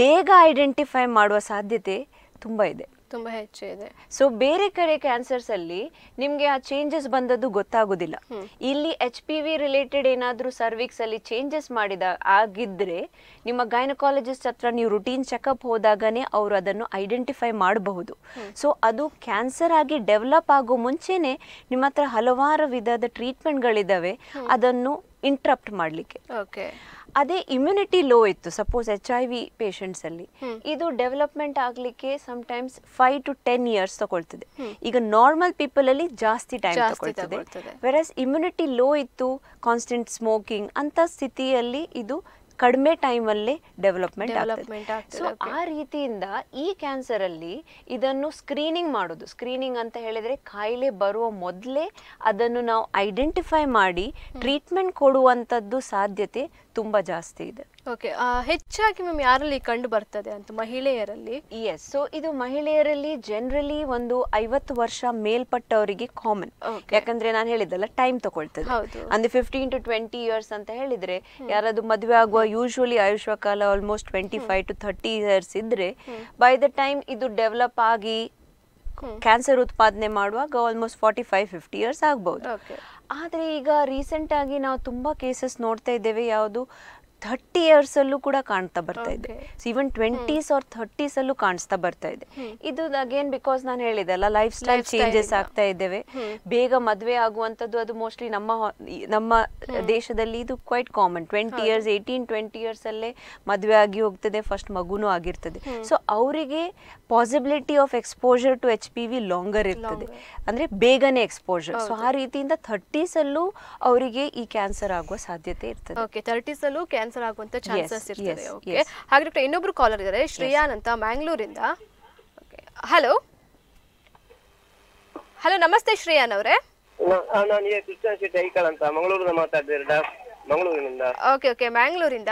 ಬೇಗ ಐಡೆಂಟಿಫೈ ಮಾಡುವ ಸಾಧ್ಯತೆ ತುಂಬ ಇದೆ ತುಂಬಾ ಹೆಚ್ಚು ಇದೆ ಸೊ ಬೇರೆ ಕಡೆ ಕ್ಯಾನ್ಸರ್ಸ್ ಅಲ್ಲಿ ನಿಮ್ಗೆ ಆ ಚೇಂಜಸ್ ಬಂದದ್ದು ಗೊತ್ತಾಗೋದಿಲ್ಲ ಇಲ್ಲಿ ಎಚ್ ಪಿ ವಿ ರಿಲೇಟೆಡ್ ಏನಾದರೂ ಸರ್ವಿಕ್ಸ್ ಅಲ್ಲಿ ಚೇಂಜಸ್ ಮಾಡಿದ ಆಗಿದ್ರೆ ನಿಮ್ಮ ಗೈನಕಾಲಜಿಸ್ಟ್ ಹತ್ರ ನೀವು ರುಟೀನ್ ಚೆಕಪ್ ಹೋದಾಗನೇ ಅವರು ಅದನ್ನು ಐಡೆಂಟಿಫೈ ಮಾಡಬಹುದು ಸೊ ಅದು ಕ್ಯಾನ್ಸರ್ ಆಗಿ ಡೆವಲಪ್ ಆಗೋ ಮುಂಚೆನೆ ನಿಮ್ಮ ಹತ್ರ ಹಲವಾರು ವಿಧದ ಟ್ರೀಟ್ಮೆಂಟ್ ಗಳಿದಾವೆ ಅದನ್ನು ಇಂಟ್ರಪ್ಟ್ ಮಾಡಲಿಕ್ಕೆ ಓಕೆ ಅದೇ ಇಮ್ಯುನಿಟಿ ಲೋ ಇತ್ತು suppose H I V patients ಅಲ್ಲಿ ಇದು ಡೆವಲಪ್ಮೆಂಟ್ ಆಗಲಿಕ್ಕೆ sometimes five to ten years ತಗೊಳ್ತದೆ ಈಗ ನಾರ್ಮಲ್ ಪೀಪಲ್ ಅಲ್ಲಿ ಜಾಸ್ತಿ ಟೈಮ್ ತಗೊಳ್ತದೆ ವೆರಸ್ ಇಮ್ಯುನಿಟಿ ಲೋ ಇತ್ತು ಕಾನ್ಸ್ಟೆಂಟ್ ಸ್ಮೋಕಿಂಗ್ ಅಂತ ಸ್ಥಿತಿಯಲ್ಲಿ ಇದು ಕಡಿಮೆ ಟೈಮಲ್ಲಿ ಡೆವಲಪ್ಮೆಂಟ್ ಡೆವಲಪ್ಮೆಂಟ್ ಸೊ ಆ ರೀತಿಯಿಂದ ಈ ಕ್ಯಾನ್ಸರಲ್ಲಿ ಇದನ್ನು ಸ್ಕ್ರೀನಿಂಗ್ ಮಾಡೋದು ಸ್ಕ್ರೀನಿಂಗ್ ಅಂತ ಹೇಳಿದರೆ ಕಾಯಿಲೆ ಬರುವ ಮೊದಲೇ ಅದನ್ನು ನಾವು ಐಡೆಂಟಿಫೈ ಮಾಡಿ ಟ್ರೀಟ್ಮೆಂಟ್ ಕೊಡುವಂಥದ್ದು ಸಾಧ್ಯತೆ ತುಂಬ ಜಾಸ್ತಿ ಇದೆ ಓಕೆ ಹೆಚ್ಚಾಗಿ ಮ್ಯಾಮ್ ಯಾರಲ್ಲಿ ಕಂಡು ಬರ್ತದೆ ಅಂತ ಮಹಿಳೆಯರಲ್ಲಿ ಎಸ್ ಸೊ ಇದು ಮಹಿಳೆಯರಲ್ಲಿ ಜನರಲಿ ಒಂದು ಐವತ್ತು ವರ್ಷ ಮೇಲ್ಪಟ್ಟವರಿಗೆ ಕಾಮನ್ ಯಾಕಂದ್ರೆ ನಾನು ಹೇಳಿದ್ದಲ್ಲ ಟೈಮ್ ತಗೊಳ್ತದೆ ಅಂದ್ರೆ ಫಿಫ್ಟೀನ್ ಟು ಟ್ವೆಂಟಿ ಇಯರ್ಸ್ ಅಂತ ಹೇಳಿದ್ರೆ ಯಾರಾದ್ರು ಮದುವೆ ಆಗುವ ಯೂಶುವಲಿ ಆಯುಷ್ಯ ಕಾಲ almost twenty five to thirty years ಇದ್ರೆ ಬೈ ದ ಟೈಮ್ ಇದು ಡೆವಲಪ್ ಆಗಿ ಕ್ಯಾನ್ಸರ್ ಉತ್ಪಾದನೆ ಮಾಡುವಾಗ almost forty five fifty years ಆಗ್ಬಹುದು ಆದ್ರೆ ಈಗ ರೀಸೆಂಟ್ ಆಗಿ ನಾವು ತುಂಬಾ ಕೇಸಸ್ ನೋಡ್ತಾ ಇದ್ದೇವೆ ಯಾವುದು ಥರ್ಟಿ ಇಯರ್ಸ್ ಅಲ್ಲೂ ಕೂಡ ಕಾಣ್ತಾ ಬರ್ತಾ ಇದೆ so even twenties or thirties ಅಲ್ಲೂ ಕಾಣಿಸ್ತಾ ಬರ್ತಾ ಇದೆ ಇದು ಅಗೇನ್ ಬಿಕಾಸ್ ನಾನು ಹೇಳಿದೆ ಅಲ್ಲ ಲೈಫ್ ಸ್ಟೈಲ್ ಚೇಂಜಸ್ ಆಗ್ತಾ ಇದ್ದೇವೆ ಬೇಗ ಮದುವೆ ಆಗುವಂಥದ್ದು ಅದು ಮೋಸ್ಟ್ಲಿ ನಮ್ಮ ನಮ್ಮ ದೇಶದಲ್ಲಿ ಇದು quite common twenty years eighteen twenty years ಅಲ್ಲೇ ಮದುವೆ ಆಗಿ ಹೋಗ್ತದೆ ಫಸ್ಟ್ ಮಗುನೂ ಆಗಿರ್ತದೆ ಸೊ ಅವರಿಗೆ possibility of exposure to H P V longer ಇರ್ತದೆ ಅಂದ್ರೆ ಬೇಗನೆ ಎಕ್ಸ್ಪೋಜರ್ ಸೊ ಆ ರೀತಿಯಿಂದ ಥರ್ಟೀಸ್ ಅಲ್ಲೂ ಅವರಿಗೆ ಈ ಕ್ಯಾನ್ಸರ್ ಆಗುವ ಸಾಧ್ಯತೆ ಇರ್ತದೆ ಓಕೆ ಅಲ್ಲೂ ಕ್ಯಾನ್ಸರ್ ಆಗುವಂತ ಚಾನ್ಸಸ್ ಇರ್ತದೆ ಓಕೆ ಹಾಗೆ ಡಾಕ್ಟರ್ ಇನ್ನೊಬ್ರು ಕಾಲರ್ ಇದ್ದಾರೆ ಶ್ರೇಯಾನ್ ಅಂತ ಮ್ಯಾಂಗ್ಳೂರಿಂದ ಹಲೋ ಹಲೋ ನಮಸ್ತೆ ಶ್ರೇಯಾನ್ ಅವರೇ ನಾನು ಕೃಷ್ಣಶೆಟ್ಟಿ ಐಕಲ್ ಅಂತ ಮಂಗಳೂರಿಂದ ಮಾತಾಡ್ತಿದ್ದೆ ಮಂಗಳೂರಿನಿಂದ ಓಕೆ ಓಕೆ ಮ್ಯಾಂಗ್ಳೂರಿಂದ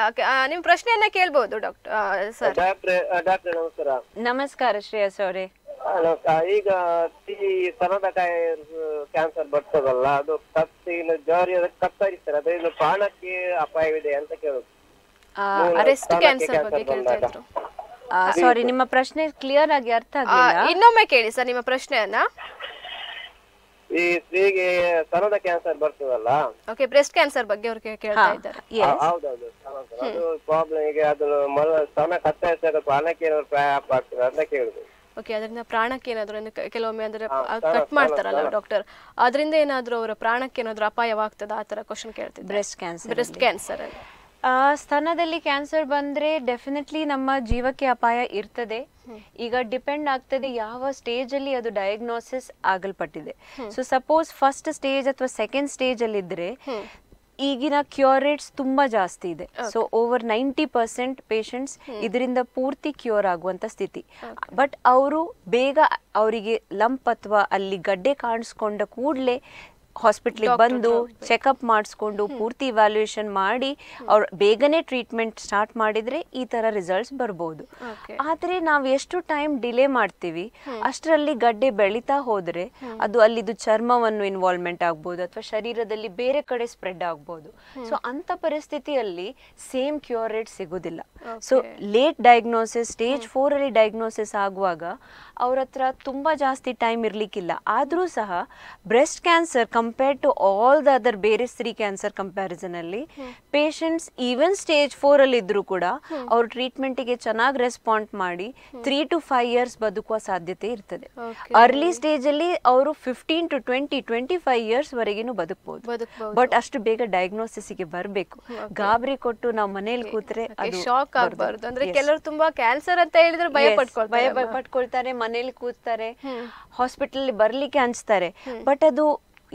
ನಿಮ್ಮ ಪ್ರಶ್ನೆಯನ್ನ ಕೇಳ್ಬಹುದು ಡಾಕ್ಟರ್ ಡಾಕ್ಟರ್ ನಮಸ್ಕಾರ ನಮಸ್ಕಾರ ಶ್ರೇಯಸ್ ಅವರೇ ಈಗ ಈ ಸ್ತನದಕಾಯಿ ಕ್ಯಾನ್ಸರ್ ಬರ್ತದಲ್ಲ ಅದು ಕತ್ತಿನ ಜೋರಿ ಅದಕ್ಕೆ ಕತ್ತರಿಸ್ತಾರೆ ಅದರಿಂದ ಪ್ರಾಣಕ್ಕೆ ಅಪಾಯವಿದೆ ಅಂತ ಕೇಳುದು ಅರೆಸ್ಟ್ ಕ್ಯಾನ್ಸರ್ ಬಗ್ಗೆ ಕೇಳ್ತಾ ಸಾರಿ ನಿಮ್ಮ ಪ್ರಶ್ನೆ ಕ್ಲಿಯರ್ ಆಗಿ ಅರ್ಥ ಆಗಲಿಲ್ಲ ಇನ್ನೊಮ್ಮೆ ಕೇಳಿ ಸರ್ ನಿಮ್ಮ ಪ್ರಶ್ನೆಯನ್ನ ಈ ಸ್ತ್ರೀಗೆ ಸ್ತನದ ಕ್ಯಾನ್ಸರ್ ಬರ್ತದಲ್ಲ ಓಕೆ ಬ್ರೆಸ್ಟ್ ಕ್ಯಾನ್ಸರ್ ಬಗ್ಗೆ ಅವ್ರು ಕೇಳ್ತಾ ಇದ್ದಾರೆ ಹೌದೌದು ಅದು ಪ್ರಾಬ್ಲಮ್ ಈಗ ಅದು ಸ್ತನ ಕತ್ತರಿಸಿದ ಪ್ರಾಣಕ್ಕೆ ಏನಾದ್ರು ಪ್ರಾಯ ಆಗ್ತದೆ ಅಂತ ಕೇಳಿದ್ರು ಓಕೆ ಅದರಿಂದ ಪ್ರಾಣಕ್ಕೆ ಏನಾದರೂ ಕೆಲವೊಮ್ಮೆ ಅಂದರೆ ಕಟ್ ಮಾಡ್ತಾರಲ್ಲ ಡಾಕ್ಟರ್ ಅದರಿಂದ ಏನಾದರೂ ಅವರ ಪ್ರಾಣಕ್ಕೆ ಏನಾದರೂ ಅಪಾಯವಾಗ್ತದ ಆ ತರ ಕ್ವಶನ್ ಕೇಳ್ತಿದ್ದೆ ಬ್ರೆಸ್ಟ್ ಕ್ಯಾನ್ಸರ್ ಬ್ರೆಸ್ಟ್ ಕ್ಯಾನ್ಸರ್ ಸ್ತನದಲ್ಲಿ ಕ್ಯಾನ್ಸರ್ ಬಂದ್ರೆ ಡೆಫಿನೆಟ್ಲಿ ನಮ್ಮ ಜೀವಕ್ಕೆ ಅಪಾಯ ಇರ್ತದೆ ಈಗ ಡಿಪೆಂಡ್ ಆಗ್ತದೆ ಯಾವ ಸ್ಟೇಜ್ ಅಲ್ಲಿ ಅದು ಡಯಾಗ್ನೋಸಿಸ್ ಆಗಲ್ಪಟ್ಟಿದೆ ಸೊ ಸಪೋಸ್ ಫಸ್ಟ್ ಸ್ಟೇಜ್ ಅಥವಾ ಸೆಕೆಂಡ್ ಸ್ಟೇಜ್ ಅಲ್ಲಿ ಇದ್ರೆ ಈಗಿನ ಕ್ಯೂರ್ ರೇಟ್ಸ್ ತುಂಬಾ ಜಾಸ್ತಿ ಇದೆ so over ninety percent patients ಇದರಿಂದ ಪೂರ್ತಿ ಕ್ಯೂರ್ ಆಗುವಂತ ಸ್ಥಿತಿ ಬಟ್ ಅವರು ಬೇಗ ಅವರಿಗೆ ಲಂಪ್ ಅಥವಾ ಅಲ್ಲಿ ಗಡ್ಡೆ ಕಾಣಿಸ್ಕೊಂಡ ಕೂಡಲೇ ಹಾಸ್ಪಿಟ್ಲಿಗೆ ಬಂದು ಚೆಕಪ್ ಮಾಡಿಸ್ಕೊಂಡು ಪೂರ್ತಿ ಇವ್ಯಾಲ್ಯೂಯೇಷನ್ ಮಾಡಿ ಅವ್ರು ಬೇಗನೆ ಟ್ರೀಟ್ಮೆಂಟ್ ಸ್ಟಾರ್ಟ್ ಮಾಡಿದರೆ ಈ ಥರ ರಿಸಲ್ಟ್ಸ್ ಬರ್ಬೋದು ಆದರೆ ನಾವು ಎಷ್ಟು ಟೈಮ್ ಡಿಲೇ ಮಾಡ್ತೀವಿ ಅಷ್ಟರಲ್ಲಿ ಗಡ್ಡೆ ಬೆಳೀತಾ ಹೋದರೆ ಅದು ಅಲ್ಲಿದು ಚರ್ಮವನ್ನು ಇನ್ವಾಲ್ವ್ಮೆಂಟ್ ಆಗ್ಬೋದು ಅಥವಾ ಶರೀರದಲ್ಲಿ ಬೇರೆ ಕಡೆ ಸ್ಪ್ರೆಡ್ ಆಗ್ಬೋದು ಸೊ ಅಂಥ ಪರಿಸ್ಥಿತಿಯಲ್ಲಿ ಸೇಮ್ ಕ್ಯೂರ್ ರೇಟ್ ಸಿಗೋದಿಲ್ಲ ಸೊ ಲೇಟ್ ಡಯಾಗ್ನೋಸಿಸ್ ಸ್ಟೇಜ್ ಫೋರಲ್ಲಿ ಡಯಾಗ್ನೋಸಿಸ್ ಆಗುವಾಗ ಅವ್ರ ಹತ್ರ ತುಂಬ ಜಾಸ್ತಿ ಟೈಮ್ ಇರಲಿಕ್ಕಿಲ್ಲ ಆದರೂ ಸಹ breast cancer compared to all the other ಬೇರೆ ಸ್ತ್ರೀ ಕ್ಯಾನ್ಸರ್ ಕಂಪ್ಯಾರಿಸನ್ ಅಲ್ಲಿ ಪೇಷಂಟ್ಸ್ ಈವನ್ ಸ್ಟೇಜ್ ಫೋರ್ ಅಲ್ಲಿ ಇದ್ರು ಕೂಡ ಅವ್ರ ಗೆ ಚೆನ್ನಾಗಿ ರೆಸ್ಪಾಂಡ್ ಮಾಡಿ ತ್ರೀ ಟು ಫೈವ್ ಇಯರ್ಸ್ ಬದುಕುವ ಸಾಧ್ಯತೆ ಇರ್ತದೆ ಅರ್ಲಿ ಸ್ಟೇಜ್ ಅಲ್ಲಿ ಅವರು fifteen to twenty twenty five years ವರೆಗಿನೂ ಬದುಕಬಹುದು ಬಟ್ ಅಷ್ಟು ಬೇಗ ಡಯಾಗ್ನೋಸಿಸ್ ಗೆ ಬರಬೇಕು ಗಾಬರಿ ಕೊಟ್ಟು ನಾವು ಮನೆಯಲ್ಲಿ ಕೂತ್ರೆ ಶಾಕ್ ಅಂದ್ರೆ ಕೆಲವರು ತುಂಬಾ ಕ್ಯಾನ್ಸರ್ ಅಂತ ಹೇಳಿದ್ರೆ ಭಯ ಭಯ ಪಟ್ಕೊಳ್ತಾರೆ ಮನೇಲಿ ಕೂತಾರೆ ಹಾಸ್ಪಿಟಲ್ ಬರ್ಲಿಕ್ಕೆ ಹಂಚ್ತಾರೆ ಬಟ್ ಅದು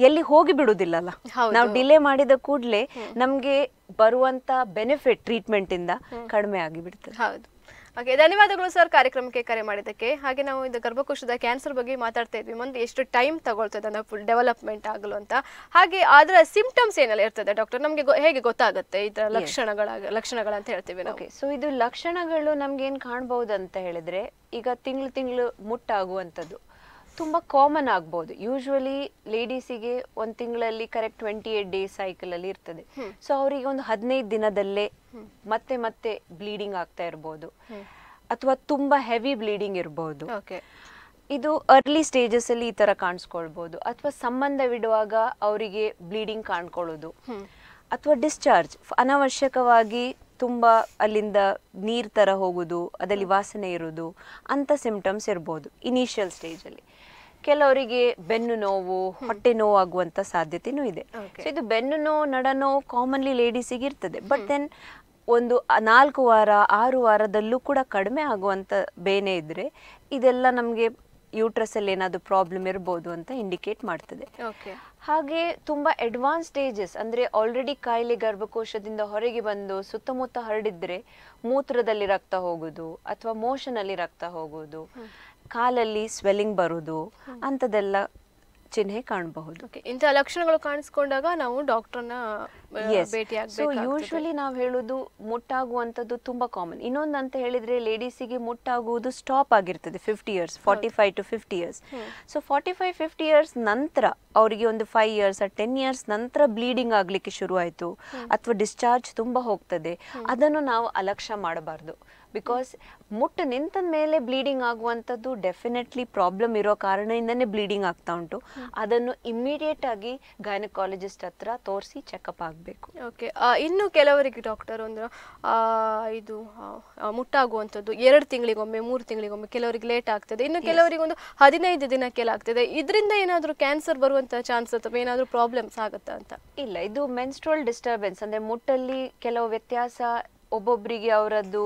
ಎಲ್ಲಿ ಹೋಗಿ ಬಿಡುದಿಲ್ಲಲ್ಲ ನಾವು ಡಿಲೇ ಮಾಡಿದ ಕೂಡಲೇ ನಮಗೆ ಬರುವಂತ ಬೆನಿಫಿಟ್ ಟ್ರೀಟ್ಮೆಂಟ್ ಇಂದ ಕಡಿಮೆ ಆಗಿಬಿಡ್ತದೆ ಹೌದು ಓಕೆ ಧನ್ಯವಾದಗಳು ಸರ್ ಕಾರ್ಯಕ್ರಮಕ್ಕೆ ಕರೆ ಮಾಡಿದ್ದಕ್ಕೆ ಹಾಗೆ ನಾವು ಇದು ಗರ್ಭಕೋಶದ ಕ್ಯಾನ್ಸರ್ ಬಗ್ಗೆ ಮಾತಾಡ್ತಾ ಇದ್ವಿ ಮುಂದೆ ಎಷ್ಟು ಟೈಮ್ ತಗೊಳ್ತದೆ ಅಂದ್ರೆ ಫುಲ್ ಡೆವಲಪ್ಮೆಂಟ್ ಆಗಲು ಅಂತ ಹಾಗೆ ಅದರ ಸಿಂಪ್ಟಮ್ಸ್ ಏನೆಲ್ಲ ಇರ್ತದೆ ಡಾಕ್ಟರ್ ನಮಗೆ ಹೇಗೆ ಗೊತ್ತಾಗುತ್ತೆ ಇದರ ಲಕ್ಷಣಗಳ ಲಕ್ಷಣಗಳು ಅಂತ ಹೇಳ್ತೀವಿ ನಾವು ಸೊ ಇದು ಲಕ್ಷಣಗಳು ನಮ್ಗೆ ಏನು ಕಾಣ್ಬಹುದು ಅಂತ ಹೇಳಿದ್ರೆ ಈಗ ತಿಂಗಳು ತಿಂಗಳು ಮುಟ್ಟಾಗುವಂಥದ್ದು ತುಂಬಾ ಕಾಮನ್ ಆಗ್ಬೋದು ಯೂಶ್ವಲಿ ಲೇಡೀಸಿಗೆ ಒಂದು ತಿಂಗಳಲ್ಲಿ ಕರೆಕ್ಟ್ ಟ್ವೆಂಟಿ ಏಟ್ ಡೇಸ್ ಅಲ್ಲಿ ಇರ್ತದೆ ಸೊ ಅವರಿಗೆ ಒಂದು ಹದಿನೈದು ದಿನದಲ್ಲೇ ಮತ್ತೆ ಮತ್ತೆ ಬ್ಲೀಡಿಂಗ್ ಆಗ್ತಾ ಇರ್ಬೋದು ಅಥವಾ ತುಂಬಾ ಹೆವಿ ಬ್ಲೀಡಿಂಗ್ ಇರ್ಬೋದು ಇದು ಅರ್ಲಿ ಸ್ಟೇಜಸ್ ಅಲ್ಲಿ ಈ ತರ ಕಾಣಿಸ್ಕೊಳ್ಬಹುದು ಅಥವಾ ಸಂಬಂಧವಿಡುವಾಗ ಅವರಿಗೆ ಬ್ಲೀಡಿಂಗ್ ಕಾಣ್ಕೊಳ್ಳೋದು ಅಥವಾ ಡಿಸ್ಚಾರ್ಜ್ ಅನವಶ್ಯಕವಾಗಿ ತುಂಬಾ ಅಲ್ಲಿಂದ ನೀರ್ ತರ ಹೋಗುದು ಅದರಲ್ಲಿ ವಾಸನೆ ಇರೋದು ಅಂತ ಸಿಂಪ್ಟಮ್ಸ್ ಇರ್ಬೋದು ಇನಿಷಿಯಲ್ ಸ್ಟೇಜ್ ಅಲ್ಲಿ ಕೆಲವರಿಗೆ ಬೆನ್ನು ನೋವು ಹೊಟ್ಟೆ ನೋವು ಆಗುವಂತ ಸಾಧ್ಯತೆನೂ ಇದೆ ಸೊ ಇದು ಬೆನ್ನು ನೋವು ನಡ ನೋವು ಕಾಮನ್ಲಿ ಲೇಡೀಸಿಗೆ ಇರ್ತದೆ ಬಟ್ ದೆನ್ ಒಂದು ನಾಲ್ಕು ವಾರ ಆರು ವಾರದಲ್ಲೂ ಕೂಡ ಕಡಿಮೆ ಆಗುವಂತ ಬೇನೆ ಇದ್ರೆ ಇದೆಲ್ಲ ನಮಗೆ ಅಲ್ಲಿ ಏನಾದರೂ ಪ್ರಾಬ್ಲಮ್ ಇರಬಹುದು ಅಂತ ಇಂಡಿಕೇಟ್ ಮಾಡ್ತದೆ ಹಾಗೆ ತುಂಬಾ ಅಡ್ವಾನ್ಸ್ ಸ್ಟೇಜಸ್ ಅಂದ್ರೆ ಆಲ್ರೆಡಿ ಕಾಯಿಲೆ ಗರ್ಭಕೋಶದಿಂದ ಹೊರಗೆ ಬಂದು ಸುತ್ತಮುತ್ತ ಹರಡಿದ್ರೆ ಮೂತ್ರದಲ್ಲಿ ರಕ್ತ ಹೋಗುದು ಅಥವಾ ಮೋಷನ್ ಅಲ್ಲಿ ರಕ್ತ ಹೋಗೋದು ಕಾಲಲ್ಲಿ ಸ್ವೆಲ್ಲಿಂಗ್ ಬರೋದು ಅಂಥದ್ದೆಲ್ಲ ಚಿಹ್ನೆ ಕಾಣಬಹುದು ಇಂಥ ಲಕ್ಷಣಗಳು ಕಾಣಿಸ್ಕೊಂಡಾಗ ನಾವು ಡಾಕ್ಟರ್ನ ಸೊ ಯೂಶ್ವಲಿ ನಾವು ಹೇಳೋದು ಮುಟ್ಟಾಗುವಂಥದ್ದು ತುಂಬಾ ಕಾಮನ್ ಇನ್ನೊಂದು ಅಂತ ಹೇಳಿದ್ರೆ ಲೇಡೀಸಿಗೆ ಮುಟ್ಟಾಗುವುದು ಸ್ಟಾಪ್ ಆಗಿರ್ತದೆ fifty years forty five to fifty years so forty five fifty years ನಂತರ ಅವರಿಗೆ ಒಂದು ಫೈವ್ ಇಯರ್ಸ್ ಟೆನ್ ಇಯರ್ಸ್ ನಂತರ ಬ್ಲೀಡಿಂಗ್ ಆಗಲಿಕ್ಕೆ ಶುರುವಾಯಿತು ಅಥವಾ ಡಿಸ್ಚಾರ್ಜ್ ತುಂಬಾ ಹೋಗ್ತದೆ ಅದನ್ನು ನಾವು ಅಲಕ್ಷ್ಯ ಮಾಡಬಾರ್ದು ಬಿಕಾಸ್ ಮುಟ್ಟು ನಿಂತ ಮೇಲೆ ಬ್ಲೀಡಿಂಗ್ ಆಗುವಂಥದ್ದು ಡೆಫಿನೆಟ್ಲಿ ಪ್ರಾಬ್ಲಮ್ ಇರೋ ಕಾರಣದಿಂದನೇ ಬ್ಲೀಡಿಂಗ್ ಆಗ್ತಾ ಉಂಟು ಅದನ್ನು ಇಮ್ಮಿಡಿಯೇಟ್ ಆಗಿ ಗೈನಕಾಲಜಿಸ್ಟ್ ಹತ್ರ ತೋರಿಸಿ ಚೆಕಪ್ ಆಗಬೇಕು ಓಕೆ ಇನ್ನು ಕೆಲವರಿಗೆ ಡಾಕ್ಟರ್ ಒಂದು ಇದು ಮುಟ್ಟಾಗುವಂಥದ್ದು ಎರಡು ತಿಂಗಳಿಗೊಮ್ಮೆ ಮೂರು ತಿಂಗಳಿಗೊಮ್ಮೆ ಕೆಲವರಿಗೆ ಲೇಟ್ ಆಗ್ತದೆ ಇನ್ನು ಕೆಲವರಿಗೆ ಒಂದು ಹದಿನೈದು ದಿನಕ್ಕೆಲ್ಲ ಆಗ್ತದೆ ಇದರಿಂದ ಏನಾದರೂ ಕ್ಯಾನ್ಸರ್ ಬರುವಂಥ ಚಾನ್ಸ್ ಅಥವಾ ಏನಾದರೂ ಪ್ರಾಬ್ಲಮ್ಸ್ ಆಗುತ್ತಾ ಅಂತ ಇಲ್ಲ ಇದು ಮೆನ್ಸ್ಟ್ರಲ್ ಡಿಸ್ಟರ್ಬೆನ್ಸ್ ಅಂದರೆ ಮುಟ್ಟಲ್ಲಿ ಕೆಲವು ವ್ಯತ್ಯಾಸ ಒಬ್ಬೊಬ್ಬರಿಗೆ ಅವರದ್ದು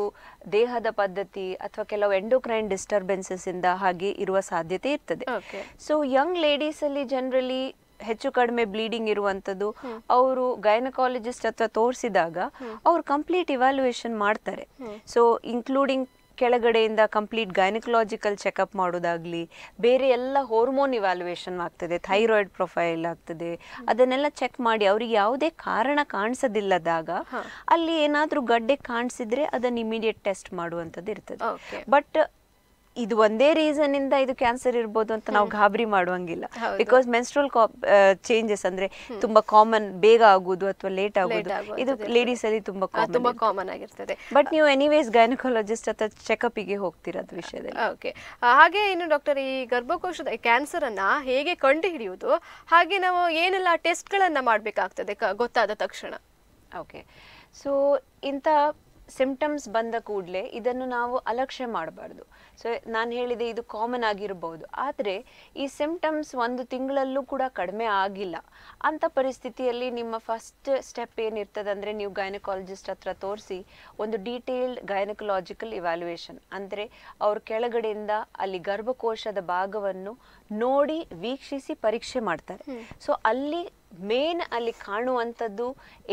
ದೇಹದ ಪದ್ಧತಿ ಅಥವಾ ಕೆಲವು ಎಂಡೋಕ್ರೈನ್ ಡಿಸ್ಟರ್ಬೆನ್ಸಸ್ ಇಂದ ಹಾಗೆ ಇರುವ ಸಾಧ್ಯತೆ ಇರ್ತದೆ ಸೊ ಯಂಗ್ ಲೇಡೀಸ್ ಅಲ್ಲಿ ಜನರಲಿ ಹೆಚ್ಚು ಕಡಿಮೆ ಬ್ಲೀಡಿಂಗ್ ಇರುವಂಥದ್ದು ಅವರು ಗೈನಕಾಲಜಿಸ್ಟ್ ಅಥವಾ ತೋರಿಸಿದಾಗ ಅವ್ರು ಕಂಪ್ಲೀಟ್ ಇವ್ಯಾಲ್ಯೂಯೇಷನ್ ಮಾಡ್ತಾರೆ ಸೊ ಇನ್ಕ್ಲೂಡಿಂಗ್ ಕೆಳಗಡೆಯಿಂದ ಕಂಪ್ಲೀಟ್ ಗೈನಕಲಾಜಿಕಲ್ ಚೆಕಪ್ ಮಾಡೋದಾಗಲಿ ಬೇರೆ ಎಲ್ಲ ಹೋರ್ಮೋನ್ ಇವ್ಯಾಲ್ಯೂಯೇಷನ್ ಆಗ್ತದೆ ಥೈರಾಯ್ಡ್ ಪ್ರೊಫೈಲ್ ಆಗ್ತದೆ ಅದನ್ನೆಲ್ಲ ಚೆಕ್ ಮಾಡಿ ಅವ್ರಿಗೆ ಯಾವುದೇ ಕಾರಣ ಕಾಣಿಸದಿಲ್ಲದಾಗ ಅಲ್ಲಿ ಏನಾದರೂ ಗಡ್ಡೆ ಕಾಣಿಸಿದ್ರೆ ಅದನ್ನು ಇಮಿಡಿಯೇಟ್ ಟೆಸ್ಟ್ ಮಾಡುವಂಥದ್ದು ಇರ್ತದೆ ಬಟ್ ಇದು ಒಂದೇ ರೀಸನ್ ಇಂದ ಇದು ಕ್ಯಾನ್ಸರ್ ಇರ್ಬೋದು ಅಂತ ನಾವು ಗಾಬರಿ ಮಾಡುವಂಗಿಲ್ಲ ಬಿಕಾಸ್ ಮೆನ್ಸ್ಟ್ರಲ್ ಚೇಂಜಸ್ ಅಂದ್ರೆ ತುಂಬಾ ಕಾಮನ್ ಬೇಗ ಆಗುದು ಅಥವಾ ಲೇಟ್ ಆಗುದು ಇದು ಲೇಡೀಸ್ ಅಲ್ಲಿ ತುಂಬಾ ತುಂಬಾ ಕಾಮನ್ ಆಗಿರ್ತದೆ ಬಟ್ ನೀವು ಎನಿವೇಸ್ ಗೈನಕಾಲಜಿಸ್ಟ್ ಅಥವಾ ಚೆಕಪ್ ಗೆ ಹೋಗ್ತಿರೋದು ವಿಷಯದಲ್ಲಿ ಓಕೆ ಹಾಗೆ ಇನ್ನು ಡಾಕ್ಟರ್ ಈ ಗರ್ಭಕೋಶದ ಕ್ಯಾನ್ಸರ್ ಅನ್ನ ಹೇಗೆ ಕಂಡು ಹಿಡಿಯುವುದು ಹಾಗೆ ನಾವು ಏನೆಲ್ಲ ಟೆಸ್ಟ್ ಗಳನ್ನ ಮಾಡ್ಬೇಕಾಗ್ತದೆ ಗೊತ್ತಾದ ತಕ್ಷಣ ಓಕೆ ಸೊ ಇಂಥ ಸಿಂಪ್ಟಮ್ಸ್ ಬಂದ ಕೂಡಲೇ ಇದನ್ನು ನಾವು ಅಲಕ್ಷ್ಯ ಮಾಡಬಾರ್ದು ಸೊ ನಾನು ಹೇಳಿದೆ ಇದು ಕಾಮನ್ ಆಗಿರಬಹುದು ಆದರೆ ಈ ಸಿಂಪ್ಟಮ್ಸ್ ಒಂದು ತಿಂಗಳಲ್ಲೂ ಕೂಡ ಕಡಿಮೆ ಆಗಿಲ್ಲ ಅಂಥ ಪರಿಸ್ಥಿತಿಯಲ್ಲಿ ನಿಮ್ಮ ಫಸ್ಟ್ ಸ್ಟೆಪ್ ಏನಿರ್ತದಂದರೆ ನೀವು ಗೈನಕಾಲಜಿಸ್ಟ್ ಹತ್ರ ತೋರಿಸಿ ಒಂದು ಡೀಟೇಲ್ಡ್ ಗೈನಕಲಾಜಿಕಲ್ ಇವ್ಯಾಲ್ಯೂಯೇಷನ್ ಅಂದರೆ ಅವ್ರ ಕೆಳಗಡೆಯಿಂದ ಅಲ್ಲಿ ಗರ್ಭಕೋಶದ ಭಾಗವನ್ನು ನೋಡಿ ವೀಕ್ಷಿಸಿ ಪರೀಕ್ಷೆ ಮಾಡ್ತಾರೆ ಸೊ ಅಲ್ಲಿ ಮೇನ್ ಅಲ್ಲಿ ಕಾಣುವಂಥದ್ದು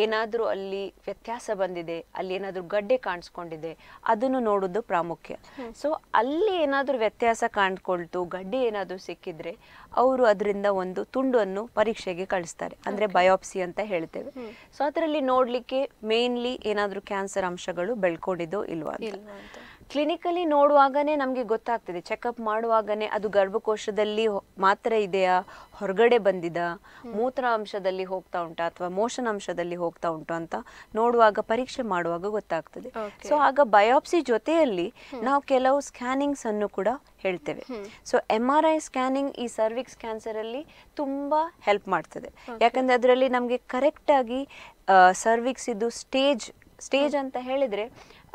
ಏನಾದರೂ ಅಲ್ಲಿ ವ್ಯತ್ಯಾಸ ಬಂದಿದೆ ಅಲ್ಲಿ ಏನಾದರೂ ಗಡ್ಡೆ ಕಾಣಿಸ್ಕೊಂಡಿದೆ ಅದನ್ನು ನೋಡೋದು ಪ್ರಾಮುಖ್ಯ ಸೊ ಅಲ್ಲಿ ಏನಾದರೂ ವ್ಯತ್ಯಾಸ ಕಾಣ್ಕೊಳ್ತು ಗಡ್ಡೆ ಏನಾದರೂ ಸಿಕ್ಕಿದ್ರೆ ಅವರು ಅದರಿಂದ ಒಂದು ತುಂಡನ್ನು ಪರೀಕ್ಷೆಗೆ ಕಳಿಸ್ತಾರೆ ಅಂದರೆ ಬಯೋಪ್ಸಿ ಅಂತ ಹೇಳ್ತೇವೆ ಸೊ ಅದರಲ್ಲಿ ನೋಡಲಿಕ್ಕೆ ಮೇನ್ಲಿ ಏನಾದರೂ ಕ್ಯಾನ್ಸರ್ ಅಂಶಗಳು ಬೆಳ್ಕೊಂಡಿದ್ದೋ ಇಲ್ವಾ ಅಂತ ಕ್ಲಿನಿಕಲಿ ನೋಡುವಾಗನೇ ನಮಗೆ ಗೊತ್ತಾಗ್ತದೆ ಚೆಕಪ್ ಮಾಡುವಾಗನೇ ಅದು ಗರ್ಭಕೋಶದಲ್ಲಿ ಮಾತ್ರ ಇದೆಯಾ ಹೊರಗಡೆ ಬಂದಿದ ಮೂತ್ರ ಅಂಶದಲ್ಲಿ ಹೋಗ್ತಾ ಉಂಟಾ ಅಥವಾ ಮೋಷನ್ ಅಂಶದಲ್ಲಿ ಹೋಗ್ತಾ ಉಂಟು ಅಂತ ನೋಡುವಾಗ ಪರೀಕ್ಷೆ ಮಾಡುವಾಗ ಗೊತ್ತಾಗ್ತದೆ ಸೊ ಆಗ ಬಯೋಪ್ಸಿ ಜೊತೆಯಲ್ಲಿ ನಾವು ಕೆಲವು ಸ್ಕ್ಯಾನಿಂಗ್ಸ್ ಅನ್ನು ಕೂಡ ಹೇಳ್ತೇವೆ so M R I scanning ಈ ಸರ್ವಿಕ್ಸ್ ಕ್ಯಾನ್ಸರ್ ಅಲ್ಲಿ ತುಂಬಾ ಹೆಲ್ಪ್ ಮಾಡ್ತದೆ ಯಾಕಂದ್ರೆ ಅದರಲ್ಲಿ ನಮಗೆ ಆಗಿ ಸರ್ವಿಕ್ಸ್ ಇದು ಸ್ಟೇಜ್ ಸ್ಟೇಜ್ ಅಂತ ಹೇಳಿದ್ರೆ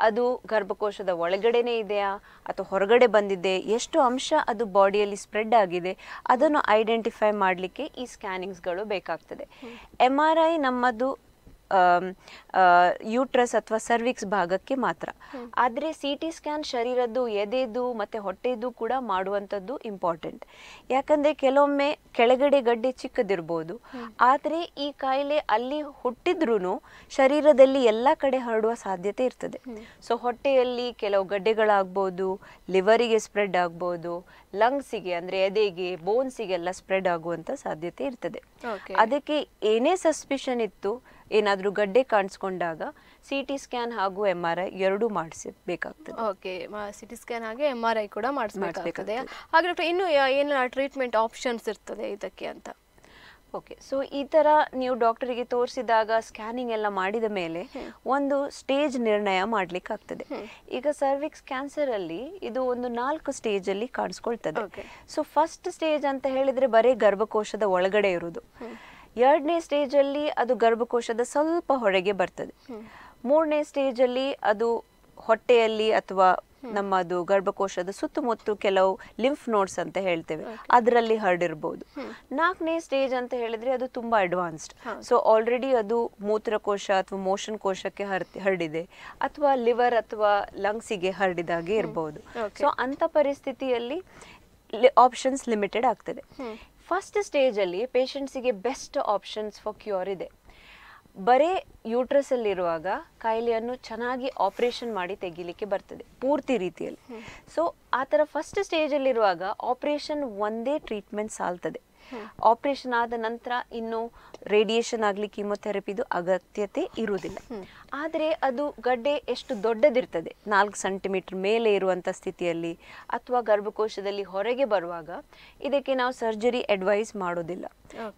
ಅದು ಗರ್ಭಕೋಶದ ಒಳಗಡೆನೇ ಇದೆಯಾ ಅಥವಾ ಹೊರಗಡೆ ಬಂದಿದೆ ಎಷ್ಟು ಅಂಶ ಅದು ಬಾಡಿಯಲ್ಲಿ ಸ್ಪ್ರೆಡ್ ಆಗಿದೆ ಅದನ್ನು ಐಡೆಂಟಿಫೈ ಮಾಡಲಿಕ್ಕೆ ಈ ಸ್ಕ್ಯಾನಿಂಗ್ಸ್ಗಳು ಬೇಕಾಗ್ತದೆ ಎಮ್ ಆರ್ ಐ ನಮ್ಮದು ಯೂಟ್ರಸ್ ಅಥವಾ ಸರ್ವಿಕ್ಸ್ ಭಾಗಕ್ಕೆ ಮಾತ್ರ ಆದರೆ ಸಿ ಟಿ ಸ್ಕ್ಯಾನ್ ಶರೀರದ್ದು ಎದೆದು ಮತ್ತು ಹೊಟ್ಟೆದು ಕೂಡ ಮಾಡುವಂಥದ್ದು ಇಂಪಾರ್ಟೆಂಟ್ ಯಾಕಂದರೆ ಕೆಲವೊಮ್ಮೆ ಕೆಳಗಡೆ ಗಡ್ಡೆ ಚಿಕ್ಕದಿರ್ಬೋದು ಆದರೆ ಈ ಕಾಯಿಲೆ ಅಲ್ಲಿ ಹುಟ್ಟಿದ್ರೂ ಶರೀರದಲ್ಲಿ ಎಲ್ಲ ಕಡೆ ಹರಡುವ ಸಾಧ್ಯತೆ ಇರ್ತದೆ ಸೊ ಹೊಟ್ಟೆಯಲ್ಲಿ ಕೆಲವು ಗಡ್ಡೆಗಳಾಗ್ಬೋದು ಲಿವರಿಗೆ ಸ್ಪ್ರೆಡ್ ಆಗ್ಬೋದು ಲಂಗ್ಸಿಗೆ ಅಂದರೆ ಎದೆಗೆ ಬೋನ್ಸಿಗೆಲ್ಲ ಸ್ಪ್ರೆಡ್ ಆಗುವಂಥ ಸಾಧ್ಯತೆ ಇರ್ತದೆ ಅದಕ್ಕೆ ಏನೇ ಸಸ್ಪಿಷನ್ ಇತ್ತು ಏನಾದರೂ ಗಡ್ಡೆ ಕಾಣಿಸ್ಕೊಂಡಾಗ ಸಿ ಟಿ ಸ್ಕ್ಯಾನ್ ಹಾಗೂ ಎಮ್ ಆರ್ ಐ ಎರಡೂ ಮಾಡಿಸಬೇಕಾಗ್ತದೆ ಓಕೆ ಸಿ ಟಿ ಸ್ಕ್ಯಾನ್ ಹಾಗೆ ಎಮ್ ಆರ್ ಐ ಕೂಡ ಮಾಡಿಸಬೇಕಾಗ್ತದೆ ಹಾಗೆ ಡಾಕ್ಟರ್ ಇನ್ನು ಏನೆಲ್ಲ ಟ್ರೀಟ್ಮೆಂಟ್ ಆಪ್ಷನ್ಸ್ ಇರ್ತದೆ ಇದಕ್ಕೆ ಅಂತ ಓಕೆ ಸೊ ಈ ಥರ ನೀವು ಡಾಕ್ಟರಿಗೆ ತೋರಿಸಿದಾಗ ಸ್ಕ್ಯಾನಿಂಗ್ ಎಲ್ಲ ಮಾಡಿದ ಮೇಲೆ ಒಂದು ಸ್ಟೇಜ್ ನಿರ್ಣಯ ಮಾಡಲಿಕ್ಕೆ ಆಗ್ತದೆ ಈಗ ಸರ್ವಿಕ್ಸ್ ಕ್ಯಾನ್ಸರಲ್ಲಿ ಇದು ಒಂದು ನಾಲ್ಕು ಸ್ಟೇಜಲ್ಲಿ ಕಾಣಿಸ್ಕೊಳ್ತದೆ ಸೊ ಫಸ್ಟ್ ಸ್ಟೇಜ್ ಅಂತ ಹೇಳಿದ್ರೆ ಬರೀ ಗರ್ಭಕೋಶದ ಒಳಗಡೆ ಇರೋದು ಎರಡನೇ ಸ್ಟೇಜಲ್ಲಿ ಅದು ಗರ್ಭಕೋಶದ ಸ್ವಲ್ಪ ಹೊರಗೆ ಬರ್ತದೆ ಮೂರನೇ ಸ್ಟೇಜಲ್ಲಿ ಅದು ಹೊಟ್ಟೆಯಲ್ಲಿ ಅಥವಾ ನಮ್ಮದು ಗರ್ಭಕೋಶದ ಸುತ್ತಮುತ್ತ ಕೆಲವು ಲಿಂಫ್ ನೋಡ್ಸ್ ಅಂತ ಹೇಳ್ತೇವೆ ಅದರಲ್ಲಿ ಹರಡಿರ್ಬೋದು ನಾಲ್ಕನೇ ಸ್ಟೇಜ್ ಅಂತ ಹೇಳಿದ್ರೆ ಅದು ತುಂಬಾ ಅಡ್ವಾನ್ಸ್ಡ್ ಸೊ ಆಲ್ರೆಡಿ ಅದು ಮೂತ್ರಕೋಶ ಅಥವಾ ಮೋಷನ್ ಕೋಶಕ್ಕೆ ಹರಡಿದೆ ಅಥವಾ ಲಿವರ್ ಅಥವಾ ಲಂಗ್ಸಿಗೆ ಹರಡಿದಾಗೆ ಇರಬಹುದು ಸೊ ಅಂತ ಪರಿಸ್ಥಿತಿಯಲ್ಲಿ ಆಪ್ಷನ್ಸ್ ಲಿಮಿಟೆಡ್ ಆಗ್ತದೆ ಫಸ್ಟ್ ಸ್ಟೇಜಲ್ಲಿ ಪೇಷಂಟ್ಸಿಗೆ ಬೆಸ್ಟ್ ಆಪ್ಷನ್ಸ್ ಫಾರ್ ಕ್ಯೂರ್ ಇದೆ ಬರೀ ಯೂಟ್ರಸಲ್ಲಿರುವಾಗ ಕಾಯಿಲೆಯನ್ನು ಚೆನ್ನಾಗಿ ಆಪರೇಷನ್ ಮಾಡಿ ತೆಗಿಲಿಕ್ಕೆ ಬರ್ತದೆ ಪೂರ್ತಿ ರೀತಿಯಲ್ಲಿ ಸೊ ಆ ಥರ ಫಸ್ಟ್ ಸ್ಟೇಜಲ್ಲಿರುವಾಗ ಆಪರೇಷನ್ ಒಂದೇ ಟ್ರೀಟ್ಮೆಂಟ್ ಸಾಲ್ತದೆ ಆಪರೇಷನ್ ಆದ ನಂತರ ಇನ್ನು ರೇಡಿಯೇಷನ್ ಆಗಲಿ ಕೀಮೊಥೆರಪಿದು ಅಗತ್ಯತೆ ಇರುವುದಿಲ್ಲ ಆದರೆ ಅದು ಗಡ್ಡೆ ಎಷ್ಟು ದೊಡ್ಡದಿರ್ತದೆ ನಾಲ್ಕು ಸೆಂಟಿಮೀಟರ್ ಮೇಲೆ ಇರುವಂಥ ಸ್ಥಿತಿಯಲ್ಲಿ ಅಥವಾ ಗರ್ಭಕೋಶದಲ್ಲಿ ಹೊರಗೆ ಬರುವಾಗ ಇದಕ್ಕೆ ನಾವು ಸರ್ಜರಿ ಅಡ್ವೈಸ್ ಮಾಡೋದಿಲ್ಲ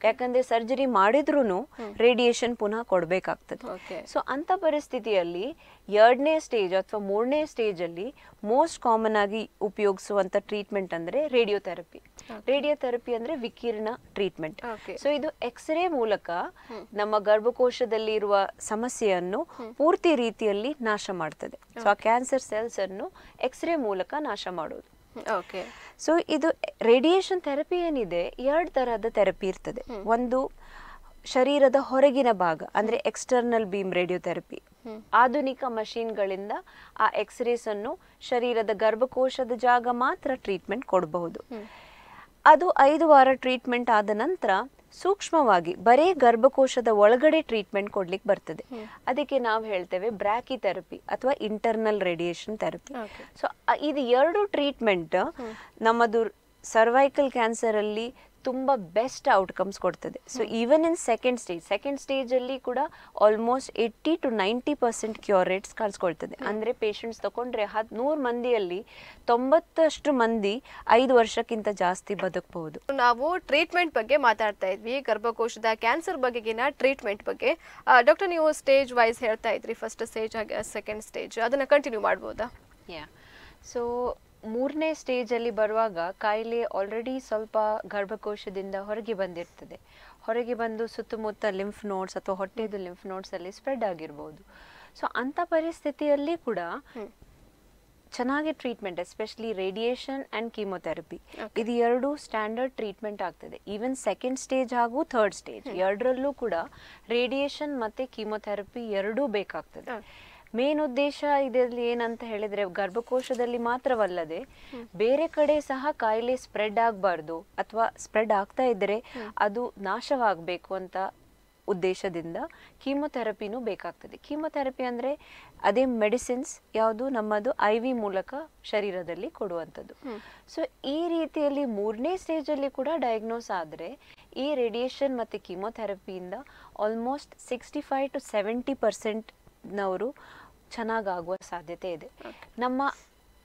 ಯಾಕಂದ್ರೆ ಸರ್ಜರಿ ಮಾಡಿದ್ರೂ ರೇಡಿಯೇಷನ್ ಪುನಃ ಕೊಡಬೇಕಾಗ್ತದೆ ಸೊ ಅಂಥ ಪರಿಸ್ಥಿತಿಯಲ್ಲಿ ಎರಡನೇ ಸ್ಟೇಜ್ ಅಥವಾ ಮೂರನೇ ಸ್ಟೇಜಲ್ಲಿ ಮೋಸ್ಟ್ ಕಾಮನ್ ಆಗಿ ಉಪಯೋಗಿಸುವಂಥ ಟ್ರೀಟ್ಮೆಂಟ್ ಅಂದರೆ ರೇಡಿಯೋಥೆರಪಿ ರೇಡಿಯೋಥೆರಪಿ ಅಂದರೆ ವಿಕಿರಣ ಟ್ರೀಟ್ಮೆಂಟ್ ಸೊ ಇದು ಎಕ್ಸ್ರೇ ಮೂಲಕ ಮೂಲಕ ನಮ್ಮ ಗರ್ಭಕೋಶದಲ್ಲಿ ಇರುವ ಸಮಸ್ಯೆಯನ್ನು ಪೂರ್ತಿ ರೀತಿಯಲ್ಲಿ ನಾಶ ಮಾಡ್ತದೆ ಸೊ ಆ ಕ್ಯಾನ್ಸರ್ ಸೆಲ್ಸ್ ಅನ್ನು ಎಕ್ಸ್ರೇ ಮೂಲಕ ನಾಶ ಮಾಡೋದು ಸೊ ಇದು ರೇಡಿಯೇಷನ್ ಥೆರಪಿ ಏನಿದೆ ಎರಡು ತರಹದ ಥೆರಪಿ ಇರ್ತದೆ ಒಂದು ಶರೀರದ ಹೊರಗಿನ ಭಾಗ ಅಂದ್ರೆ ಎಕ್ಸ್ಟರ್ನಲ್ ಬೀಮ್ ರೇಡಿಯೋಥೆರಪಿ ಆಧುನಿಕ ಮಷೀನ್ಗಳಿಂದ ಆ ಎಕ್ಸ್ರೇಸ್ ಅನ್ನು ಶರೀರದ ಗರ್ಭಕೋಶದ ಜಾಗ ಮಾತ್ರ ಟ್ರೀಟ್ಮೆಂಟ್ ಕೊಡಬಹುದು ಅದು ಐದು ವಾರ ಟ್ರೀಟ್ಮೆಂಟ್ ಆದ ನಂತರ ಸೂಕ್ಷ್ಮವಾಗಿ ಬರೇ ಗರ್ಭಕೋಶದ ಒಳಗಡೆ ಟ್ರೀಟ್ಮೆಂಟ್ ಕೊಡ್ಲಿಕ್ಕೆ ಬರ್ತದೆ ಅದಕ್ಕೆ ನಾವು ಹೇಳ್ತೇವೆ ಬ್ರಾಕಿ ಥೆರಪಿ ಅಥವಾ ಇಂಟರ್ನಲ್ ರೇಡಿಯೇಷನ್ ಥೆರಪಿ ಸೊ ಇದು ಎರಡು ಟ್ರೀಟ್ಮೆಂಟ್ ನಮ್ಮದು ಸರ್ವೈಕಲ್ ಕ್ಯಾನ್ಸರ್ ಅಲ್ಲಿ ತುಂಬ ಬೆಸ್ಟ್ ಔಟ್ಕಮ್ಸ್ ಕೊಡ್ತದೆ so even in second stage second ಸ್ಟೇಜಲ್ಲಿ ಕೂಡ almost eighty to ninety percent cure rates ಕಳ್ಸ್ಕೊಳ್ತದೆ ಅಂದರೆ ಪೇಷಂಟ್ಸ್ ತಗೊಂಡ್ರೆ ಹದಿನೂರು ನೂರು ಮಂದಿಯಲ್ಲಿ ತೊಂಬತ್ತಷ್ಟು ಮಂದಿ ಐದು ವರ್ಷಕ್ಕಿಂತ ಜಾಸ್ತಿ ಬದುಕಬಹುದು ನಾವು ಟ್ರೀಟ್ಮೆಂಟ್ ಬಗ್ಗೆ ಮಾತಾಡ್ತಾ ಇದ್ವಿ ಗರ್ಭಕೋಶದ ಕ್ಯಾನ್ಸರ್ ಬಗೆಗಿನ ಟ್ರೀಟ್ಮೆಂಟ್ ಬಗ್ಗೆ ಡಾಕ್ಟರ್ ನೀವು ಸ್ಟೇಜ್ ವೈಸ್ ಹೇಳ್ತಾ ಇದ್ರಿ ಫಸ್ಟ್ ಸ್ಟೇಜ್ ಸೆಕೆಂಡ್ ಸ್ಟೇಜ್ ಅದನ್ನು ಕಂಟಿನ್ಯೂ ಮಾಡ್ಬೋದಾ ಸೊ ಮೂರನೇ ಸ್ಟೇಜಲ್ಲಿ ಬರುವಾಗ ಕಾಯಿಲೆ ಆಲ್ರೆಡಿ ಸ್ವಲ್ಪ ಗರ್ಭಕೋಶದಿಂದ ಹೊರಗೆ ಬಂದಿರ್ತದೆ ಹೊರಗೆ ಬಂದು ಸುತ್ತಮುತ್ತ ಲಿಂಫ್ ನೋಡ್ಸ್ ಅಥವಾ ಹೊಟ್ಟೆದು ಲಿಂಫ್ ಅಲ್ಲಿ ಸ್ಪ್ರೆಡ್ ಆಗಿರ್ಬೋದು ಸೊ ಅಂತ ಪರಿಸ್ಥಿತಿಯಲ್ಲಿ ಕೂಡ ಚೆನ್ನಾಗಿ treatment especially radiation and chemotherapy ಇದು ಎರಡು ಸ್ಟ್ಯಾಂಡರ್ಡ್ ಟ್ರೀಟ್ಮೆಂಟ್ ಆಗ್ತದೆ ಈವನ್ ಸೆಕೆಂಡ್ ಸ್ಟೇಜ್ ಹಾಗೂ ಥರ್ಡ್ ಸ್ಟೇಜ್ ಎರಡರಲ್ಲೂ ಕೂಡ ರೇಡಿಯೇಷನ್ ಮತ್ತೆ ಕೀಮೊಥೆರಪಿ ಎರಡೂ ಬೇಕಾಗ್ತದೆ ಮೇನ್ ಉದ್ದೇಶ ಇದರಲ್ಲಿ ಏನಂತ ಹೇಳಿದ್ರೆ ಗರ್ಭಕೋಶದಲ್ಲಿ ಮಾತ್ರವಲ್ಲದೆ ಬೇರೆ ಕಡೆ ಸಹ ಕಾಯಿಲೆ ಸ್ಪ್ರೆಡ್ ಆಗಬಾರ್ದು ಅಥವಾ ಸ್ಪ್ರೆಡ್ ಆಗ್ತಾ ಇದ್ರೆ ಅದು ನಾಶವಾಗಬೇಕು ಅಂತ ಉದ್ದೇಶದಿಂದ ಕೀಮೊಥೆರಪಿನೂ ಬೇಕಾಗ್ತದೆ ಕೀಮೊಥೆರಪಿ ಅಂದರೆ ಅದೇ ಮೆಡಿಸಿನ್ಸ್ ಯಾವುದು ನಮ್ಮದು ಐ ವಿ ಮೂಲಕ ಶರೀರದಲ್ಲಿ ಕೊಡುವಂಥದ್ದು ಸೊ ಈ ರೀತಿಯಲ್ಲಿ ಮೂರನೇ ಸ್ಟೇಜಲ್ಲಿ ಕೂಡ ಡಯಾಗ್ನೋಸ್ ಆದರೆ ಈ ರೇಡಿಯೇಷನ್ ಮತ್ತು ಕೀಮೊಥೆರಪಿಯಿಂದ almost sixty five to seventy percent ನವರು ಚೆನ್ನಾಗಾಗುವ ಸಾಧ್ಯತೆ ಇದೆ ನಮ್ಮ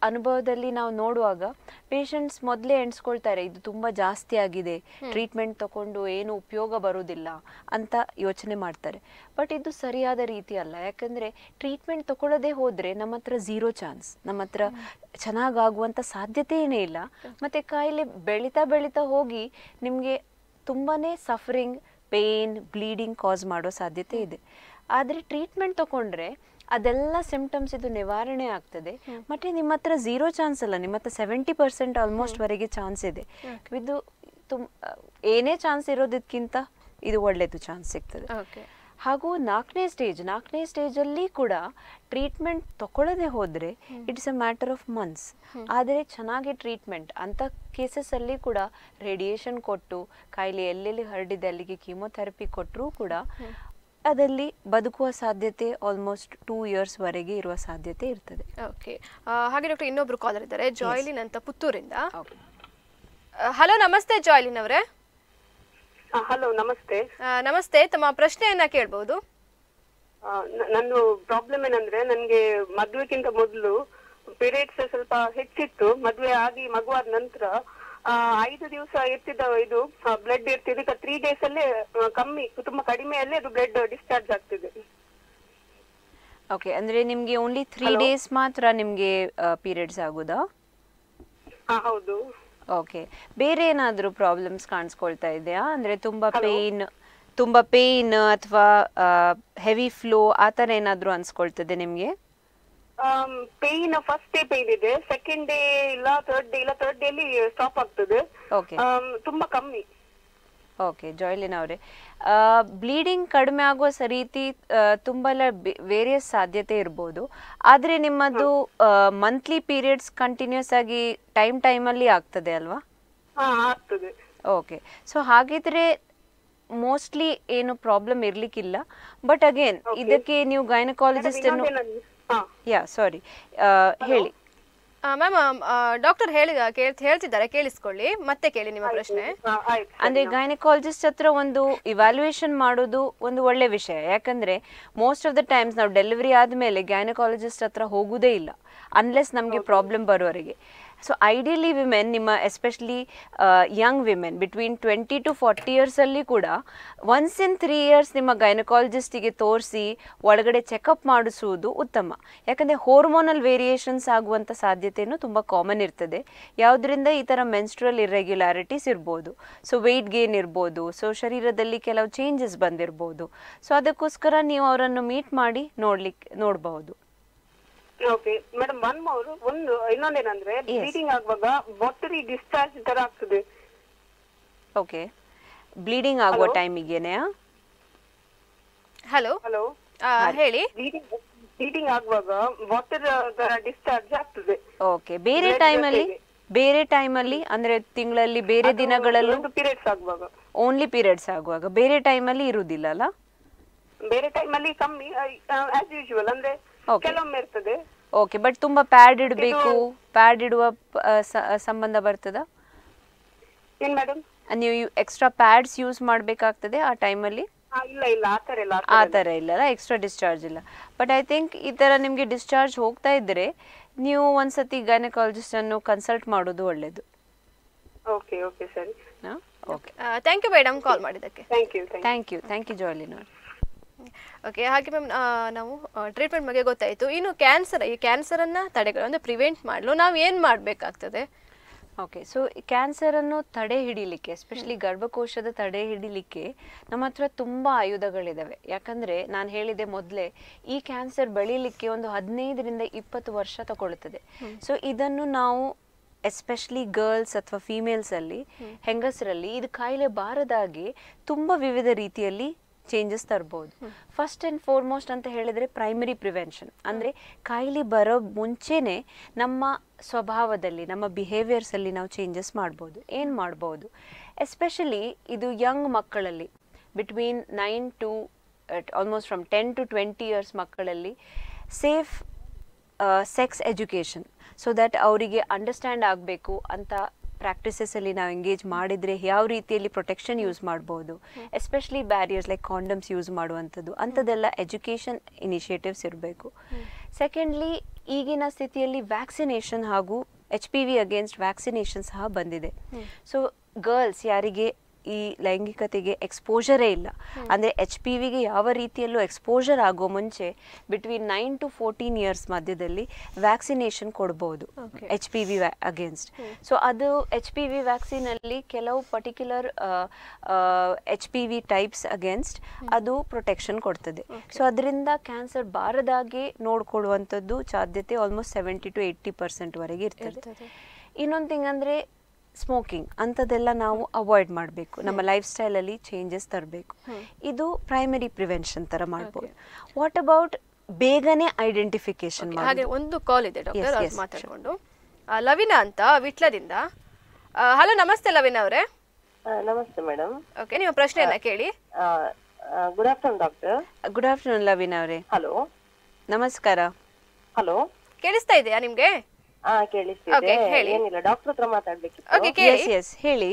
ಅನುಭವದಲ್ಲಿ ನಾವು ನೋಡುವಾಗ ಪೇಷಂಟ್ಸ್ ಮೊದಲೇ ಎಣಿಸ್ಕೊಳ್ತಾರೆ ಇದು ತುಂಬ ಜಾಸ್ತಿ ಆಗಿದೆ ಟ್ರೀಟ್ಮೆಂಟ್ ತಗೊಂಡು ಏನು ಉಪಯೋಗ ಬರೋದಿಲ್ಲ ಅಂತ ಯೋಚನೆ ಮಾಡ್ತಾರೆ ಬಟ್ ಇದು ಸರಿಯಾದ ರೀತಿ ಅಲ್ಲ ಯಾಕಂದ್ರೆ ಟ್ರೀಟ್ಮೆಂಟ್ ತಗೊಳ್ಳೋದೇ ಹೋದ್ರೆ ನಮ್ಮ ಹತ್ರ ಜೀರೋ ಚಾನ್ಸ್ ನಮ್ಮ ಹತ್ರ ಚೆನ್ನಾಗಾಗುವಂಥ ಸಾಧ್ಯತೆಯೇ ಇಲ್ಲ ಮತ್ತೆ ಕಾಯಿಲೆ ಬೆಳೀತಾ ಬೆಳೀತಾ ಹೋಗಿ ನಿಮಗೆ ತುಂಬಾ ಸಫರಿಂಗ್ ಪೇನ್ ಬ್ಲೀಡಿಂಗ್ ಕಾಸ್ ಮಾಡೋ ಸಾಧ್ಯತೆ ಇದೆ ಆದರೆ ಟ್ರೀಟ್ಮೆಂಟ್ ತಗೊಂಡ್ರೆ ಅದೆಲ್ಲ ಸಿಂಪ್ಟಮ್ಸ್ ಇದು ನಿವಾರಣೆ ಆಗ್ತದೆ ಮತ್ತೆ ನಿಮ್ಮ ಹತ್ರ ಝೀರೋ ಚಾನ್ಸ್ ಅಲ್ಲ ನಿಮ್ಮ ಹತ್ರ ಸೆವೆಂಟಿ ಪರ್ಸೆಂಟ್ ಆಲ್ಮೋಸ್ಟ್ ವರೆಗೆ ಚಾನ್ಸ್ ಇದೆ ಇದು ತುಂಬ ಏನೇ ಚಾನ್ಸ್ ಇರೋದಕ್ಕಿಂತ ಇದು ಒಳ್ಳೆಯದು ಚಾನ್ಸ್ ಸಿಗ್ತದೆ ಹಾಗೂ ನಾಲ್ಕನೇ ಸ್ಟೇಜ್ ನಾಲ್ಕನೇ ಸ್ಟೇಜಲ್ಲಿ ಕೂಡ ಟ್ರೀಟ್ಮೆಂಟ್ ತಗೊಳ್ಳದೆ ಹೋದರೆ it's a matter of months ಆದರೆ ಚೆನ್ನಾಗಿ ಟ್ರೀಟ್ಮೆಂಟ್ ಅಂಥ ಕೇಸಸಲ್ಲಿ ಕೂಡ ರೇಡಿಯೇಷನ್ ಕೊಟ್ಟು ಕಾಯಿಲೆ ಎಲ್ಲೆಲ್ಲಿ ಹರಡಿದೆ ಅಲ್ಲಿಗೆ ಕೀಮೋಥೆರಪಿ ಕೊಟ್ಟರೂ ಕೂಡ ಅದಲ್ಲಿ ಬದುಕುವ ಸಾಧ್ಯತೆ ಆಲ್ಮೋಸ್ಟ್ ಟೂ ವರೆಗೆ ಇರುವ ಸಾಧ್ಯತೆ ಇರ್ತದೆ ಓಕೆ ಹಾಗೆ ಡಾಕ್ಟರ್ ಇನ್ನೊಬ್ರು ಕಾಲರ್ ಇದ್ದಾರೆ ಜಾಯ್ಲಿನ್ ಅಂತ ಪುತ್ತೂರಿಂದ ಹಲೋ ನಮಸ್ತೆ ಜಾಯ್ಲಿನ್ ಅವರೇ ಹಲೋ ನಮಸ್ತೆ ನಮಸ್ತೆ ತಮ್ಮ ಪ್ರಶ್ನೆಯನ್ನ ಕೇಳಬಹುದು ನನ್ನ ಪ್ರಾಬ್ಲಮ್ ಏನಂದ್ರೆ ನನ್ಗೆ ಮದ್ವೆಗಿಂತ ಮೊದಲು ಪೀರಿಯಡ್ಸ್ ಸ್ವಲ್ಪ ಹೆಚ್ಚಿತ್ತು ಮದುವೆ ಆಗಿ ಮಗುವಾದ ನಂತರ ಐದು ದಿವಸ ಇರ್ತಿದ್ದ ಇದು ಬ್ಲಡ್ ಇರ್ತಿದ್ದು ಈಗ ತ್ರೀ ಡೇಸ್ ಅಲ್ಲೇ ಕಮ್ಮಿ ತುಂಬಾ ಕಡಿಮೆಯಲ್ಲೇ ಅದು ಬ್ಲಡ್ ಡಿಸ್ಚಾರ್ಜ್ ಆಗ್ತಿದೆ ಓಕೆ ಅಂದ್ರೆ ನಿಮ್ಗೆ ಓನ್ಲಿ ತ್ರೀ ಡೇಸ್ ಮಾತ್ರ ನಿಮ್ಗೆ ಪೀರಿಯಡ್ಸ್ ಆಗುದಾ ಹೌದು ಓಕೆ ಬೇರೆ ಏನಾದರೂ ಪ್ರಾಬ್ಲಮ್ಸ್ ಕಾಣಿಸ್ಕೊಳ್ತಾ ಇದೆಯಾ ಅಂದ್ರೆ ತುಂಬಾ ಪೇನ್ ತುಂಬಾ ಪೇನ್ ಅಥವಾ ಹೆವಿ ಫ್ಲೋ ಆ ತರ ಏನಾದರೂ ಅನ್ಸ್ಕೊಳ್ತದೆ ನಿಮಗೆ ಪೇನ್ ಫಸ್ಟ್ ಡೇ ಪೇನ್ ಇದೆ ಸೆಕೆಂಡ್ ಡೇ ಇಲ್ಲ ಥರ್ಡ್ ಡೇ ಇಲ್ಲ ಥರ್ಡ್ ಡೇ ಅಲ್ಲಿ ಸ್ಟಾಪ್ ಆಗ್ತದೆ um, ತುಂಬಾ ಕಮ್ಮಿ ಓಕೆ ಜಾಯ್ಲಿನ್ ಅವರೇ ಬ್ಲೀಡಿಂಗ್ ಕಡಿಮೆ ಆಗೋ ರೀತಿ uh, ತುಂಬಲ್ಲ ವೇರಿಯಸ್ ಸಾಧ್ಯತೆ ಇರ್ಬೋದು ಆದ್ರೆ ನಿಮ್ಮದು ಮಂತ್ಲಿ ಪೀರಿಯಡ್ಸ್ ಕಂಟಿನ್ಯೂಸ್ ಆಗಿ ಟೈಮ್ ಟೈಮ್ ಅಲ್ಲಿ ಆಗ್ತದೆ ಅಲ್ವಾ ಓಕೆ ಸೊ ಹಾಗಿದ್ರೆ ಮೋಸ್ಟ್ಲಿ ಏನು ಪ್ರಾಬ್ಲಮ್ ಇರ್ಲಿಕ್ಕಿಲ್ಲ ಬಟ್ ಅಗೇನ್ ಇದಕ್ಕೆ ನೀವು ಗೈನಕಾಲಜಿಸ್ಟ್ ಅನ್ನು ಯಾ ಸಾರಿ uh, ಹೇಳಿ ಮ್ಯಾಮ್ ಡಾಕ್ಟರ್ ಹೇಳಿದ ಹೇಳ್ತಿದ್ದಾರೆ ಕೇಳಿಸ್ಕೊಳ್ಳಿ ಮತ್ತೆ ಕೇಳಿ ನಿಮ್ಮ ಪ್ರಶ್ನೆ ಅಂದ್ರೆ ಗೈನಕಾಲಜಿಸ್ಟ್ ಹತ್ರ ಒಂದು ಇವ್ಯಾಲ್ಯೂಯೇಷನ್ ಮಾಡೋದು ಒಂದು ಒಳ್ಳೆ ವಿಷಯ ಯಾಕಂದ್ರೆ ಮೋಸ್ಟ್ ಆಫ್ ದ ಟೈಮ್ಸ್ ನಾವು ಡೆಲಿವರಿ ಆದ್ಮೇಲೆ ಗೈನಕಾಲಜಿಸ್ಟ್ ಹತ್ರ ಹೋಗುದೇ ಇಲ್ಲ ಅನ್ಲೆಸ್ ನಮಗೆ ಪ್ರಾಬ್ಲಮ್ ಬರೋರಿಗೆ ಸೊ ಐಡಿಯಲಿ ವಿಮೆನ್ ನಿಮ್ಮ especially young women between twenty to forty ಇಯರ್ಸಲ್ಲಿ ಕೂಡ ಒನ್ಸ್ ಇನ್ ತ್ರೀ ಇಯರ್ಸ್ ನಿಮ್ಮ ಗೈನಕಾಲಜಿಸ್ಟಿಗೆ ತೋರಿಸಿ ಒಳಗಡೆ ಚೆಕಪ್ ಮಾಡಿಸುವುದು ಉತ್ತಮ ಯಾಕಂದರೆ ಹೋರ್ಮೋನಲ್ ವೇರಿಯೇಷನ್ಸ್ ಆಗುವಂಥ ಸಾಧ್ಯತೆಯೂ ತುಂಬ ಕಾಮನ್ ಇರ್ತದೆ ಯಾವುದರಿಂದ ಈ ಥರ ಮೆನ್ಸ್ಟ್ರಲ್ ಇರ್ರೆಗ್ಯುಲಾರಿಟೀಸ್ ಇರ್ಬೋದು ಸೊ ವೆಯ್ಟ್ ಗೇನ್ ಇರ್ಬೋದು ಸೊ ಶರೀರದಲ್ಲಿ ಕೆಲವು ಚೇಂಜಸ್ ಬಂದಿರ್ಬೋದು ಸೊ ಅದಕ್ಕೋಸ್ಕರ ನೀವು ಅವರನ್ನು ಮೀಟ್ ಮಾಡಿ ನೋಡ್ಲಿಕ್ಕೆ ನೋಡಬಹುದು ಓಕೆ ಮೇಡಮ್ ಒನ್ ಮೋರ್ ಒಂದು ಇನ್ನೊಂದೇನಂದ್ರೆ ಬ್ಲೀಡಿಂಗ್ ಆಗುವಾಗ ಬಾಟರಿ ಡಿಸ್ಚಾರ್ಜ್ ತರ ಆಗ್ತದೆ ಓಕೆ ಬ್ಲೀಡಿಂಗ್ ಆಗುವ ಟೈಮಿಗೆನೆ ಹಲೋ ಹಲೋ ಹೇಳಿ ಬ್ಲೀಡಿಂಗ್ ಆಗುವಾಗ ವಾಟರ್ ತರ ಡಿಸ್ಚಾರ್ಜ್ ಆಗ್ತದೆ ಓಕೆ ಬೇರೆ ಟೈಮಲ್ಲಿ ಬೇರೆ ಟೈಮಲ್ಲಿ ಅಂದ್ರೆ ತಿಂಗಳಲ್ಲಿ ಬೇರೆ ದಿನಗಳಲ್ಲೂ ಪೀರಿಯಡ್ಸ್ ಆಗುವಾಗ ಓನ್ಲಿ ಪೀರಿಯಡ್ಸ್ ಆಗುವಾಗ ಬೇರೆ ಟೈಮಲ್ಲಿ ಅಲ್ಲಿ ಇರುವುದಿಲ್ಲ ಅಲ್ಲ ಬೇರೆ ಟೈಮಲ್ಲಿ ಕಮ್ಮಿ ಆಸ್ ಯೂಶುವಲ್ ಅಂದ್ರೆ ಕೆಲವೊಮ್ಮೆ ಇರ್ತದೆ ಓಕೆ ಬಟ್ ತುಂಬಾ ಪ್ಯಾಡ್ ಇಡಬೇಕು ಪ್ಯಾಡ್ ಇಡುವ ಸಂಬಂಧ ಬರ್ತದಾ ಏನ್ ಮೇಡಮ್ ನೀವು ಎಕ್ಸ್ಟ್ರಾ ಪ್ಯಾಡ್ಸ್ ಯೂಸ್ ಮಾಡಬೇಕಾಗ್ತದೆ ಆ ಟೈಮಲ್ಲಿ ಇಲ್ಲ ಇಲ್ಲ ಆ ತರ ಇಲ್ಲ ಎಕ್ಸ್ಟ್ರಾ ಡಿಸ್ಚಾರ್ಜ್ ಇಲ್ಲ ಬಟ್ ಐ ಥಿಂಕ್ ಈ ತರ ನಿಮ್ಗೆ ಡಿಸ್ಚಾರ್ಜ್ ಹೋಗ್ತಾ ಇದ್ರೆ ನೀವು ಒಂದ್ಸತಿ ಅನ್ನು ಕನ್ಸಲ್ಟ್ ಮಾಡೋದು ಒಳ್ಳೇದು ಓಕೆ ಓಕೆ ಸರಿ okay thank you madam call ಮಾಡಿದ್ದಕ್ಕೆ thank you thank you thank you okay ಹಾಗೆ ಮ್ಯಾಮ್ ನಾವು ಟ್ರೀಟ್ಮೆಂಟ್ ಬಗ್ಗೆ ಗೊತ್ತಾಯಿತು ಇನ್ನು ಕ್ಯಾನ್ಸರ್ ಈ ಕ್ಯಾನ್ಸರನ್ನು ತಡೆಗಳು ಅಂದರೆ ಪ್ರಿವೆಂಟ್ ಮಾಡಲು ನಾವು ಏನು ಮಾಡಬೇಕಾಗ್ತದೆ ಓಕೆ ಸೊ ಕ್ಯಾನ್ಸರನ್ನು ತಡೆ ಹಿಡಿಲಿಕ್ಕೆ ಎಸ್ಪೆಷಲಿ ಗರ್ಭಕೋಶದ ತಡೆ ಹಿಡಿಲಿಕ್ಕೆ ನಮ್ಮ ಹತ್ರ ತುಂಬ ಆಯುಧಗಳಿದ್ದಾವೆ ಯಾಕಂದರೆ ನಾನು ಹೇಳಿದೆ ಮೊದಲೇ ಈ ಕ್ಯಾನ್ಸರ್ ಬೆಳೀಲಿಕ್ಕೆ ಒಂದು ಹದಿನೈದರಿಂದ ಇಪ್ಪತ್ತು ವರ್ಷ ತಗೊಳ್ತದೆ ಸೊ ಇದನ್ನು ನಾವು ಎಸ್ಪೆಷಲಿ ಗರ್ಲ್ಸ್ ಅಥವಾ ಫೀಮೇಲ್ಸಲ್ಲಿ ಹೆಂಗಸರಲ್ಲಿ ಇದು ಕಾಯಿಲೆ ಬಾರದಾಗಿ ತುಂಬ ವಿವಿಧ ರೀತಿಯಲ್ಲಿ ಚೇಂಜಸ್ ತರ್ಬೋದು ಫಸ್ಟ್ ಆ್ಯಂಡ್ ಫಾರ್ಮೋಸ್ಟ್ ಅಂತ ಹೇಳಿದರೆ ಪ್ರೈಮರಿ ಪ್ರಿವೆನ್ಷನ್ ಅಂದರೆ ಕಾಯಿಲೆ ಬರೋ ಮುಂಚೆನೇ ನಮ್ಮ ಸ್ವಭಾವದಲ್ಲಿ ನಮ್ಮ ಬಿಹೇವಿಯರ್ಸಲ್ಲಿ ನಾವು ಚೇಂಜಸ್ ಮಾಡ್ಬೋದು ಏನು ಮಾಡ್ಬೋದು ಎಸ್ಪೆಷಲಿ ಇದು ಯಂಗ್ ಮಕ್ಕಳಲ್ಲಿ between nine to almost from ten to twenty years ಮಕ್ಕಳಲ್ಲಿ safe sex education so that ಅವರಿಗೆ ಅಂಡರ್ಸ್ಟ್ಯಾಂಡ್ ಆಗಬೇಕು ಅಂತ ಪ್ರಾಕ್ಟೀಸಸಲ್ಲಿ ನಾವು ಎಂಗೇಜ್ ಮಾಡಿದರೆ ಯಾವ ರೀತಿಯಲ್ಲಿ ಪ್ರೊಟೆಕ್ಷನ್ ಯೂಸ್ ಮಾಡ್ಬೋದು especially barriers like condoms use ಮಾಡುವಂಥದ್ದು ಅಂಥದ್ದೆಲ್ಲ ಎಜುಕೇಷನ್ ಇನಿಷಿಯೇಟಿವ್ಸ್ ಇರಬೇಕು ಸೆಕೆಂಡ್ಲಿ ಈಗಿನ ಸ್ಥಿತಿಯಲ್ಲಿ ವ್ಯಾಕ್ಸಿನೇಷನ್ ಹಾಗೂ H P V against vaccination ಸಹ ಬಂದಿದೆ ಸೊ ಗರ್ಲ್ಸ್ ಯಾರಿಗೆ ಈ ಲೈಂಗಿಕತೆಗೆ ಎಕ್ಸ್ಪೋಜರೇ ಇಲ್ಲ ಅಂದರೆ ಎಚ್ ಪಿ ವಿಗೆ ಯಾವ ರೀತಿಯಲ್ಲೂ ಎಕ್ಸ್ಪೋಜರ್ ಆಗೋ ಮುಂಚೆ between nine to fourteen years ಮಧ್ಯದಲ್ಲಿ ವ್ಯಾಕ್ಸಿನೇಷನ್ ಕೊಡ್ಬೋದು H P V against so ಅದು ಎಚ್ ಪಿ ವಿ ವ್ಯಾಕ್ಸಿನಲ್ಲಿ ಕೆಲವು particular H P V types against ಅದು ಪ್ರೊಟೆಕ್ಷನ್ ಕೊಡ್ತದೆ ಸೊ ಅದರಿಂದ ಕ್ಯಾನ್ಸರ್ ಬಾರದಾಗೆ ನೋಡ್ಕೊಳ್ಳುವಂಥದ್ದು ಸಾಧ್ಯತೆ ಆಲ್ಮೋಸ್ಟ್ ಸೆವೆಂಟಿ ಟು ಏಯ್ಟಿ ಪರ್ಸೆಂಟ್ವರೆಗೆ ಇರ್ತದೆ ಇನ್ನೊಂದು ಥಿಂಗ್ ಅಂದರೆ ಸ್ಮೋಕಿಂಗ್ ಅಂಥದ್ದೆಲ್ಲ ನಾವು ಅವಾಯ್ಡ್ ಮಾಡಬೇಕು ನಮ್ಮ ಲೈಫ್ ಸ್ಟೈಲಲ್ಲಿ ಚೇಂಜಸ್ ತರಬೇಕು ಇದು ಪ್ರೈಮರಿ ಪ್ರಿವೆನ್ಷನ್ ಥರ ಮಾಡ್ಬೋದು ವಾಟ್ ಅಬೌಟ್ ಬೇಗನೆ ಐಡೆಂಟಿಫಿಕೇಶನ್ ಹಾಗೆ ಒಂದು ಕಾಲ್ ಇದೆ ಡಾಕ್ಟರ್ ಮಾತಾಡಿಕೊಂಡು ಲವಿನಾ ಅಂತ ವಿಟ್ಲದಿಂದ ಹಲೋ ನಮಸ್ತೆ ಲವಿನಾ ಅವರೇ ನಮಸ್ತೆ ಮೇಡಮ್ ಓಕೆ ನಿಮ್ಮ ಎಲ್ಲ ಕೇಳಿ good afternoon doctor good afternoon Lavina ಅವರೇ ಹಲೋ ನಮಸ್ಕಾರ ಹಲೋ ಕೇಳಿಸ್ತಾ ಇದೆಯಾ ನಿಮ್ಗೆ ಹಾ ಕೇಳಿಸ್ತಿದೆ ಏನಿಲ್ಲ ಡಾಕ್ಟರ್ ಹತ್ರ ಮಾತಾಡ್ಬೇಕಿತ್ತು ಹೇಳಿ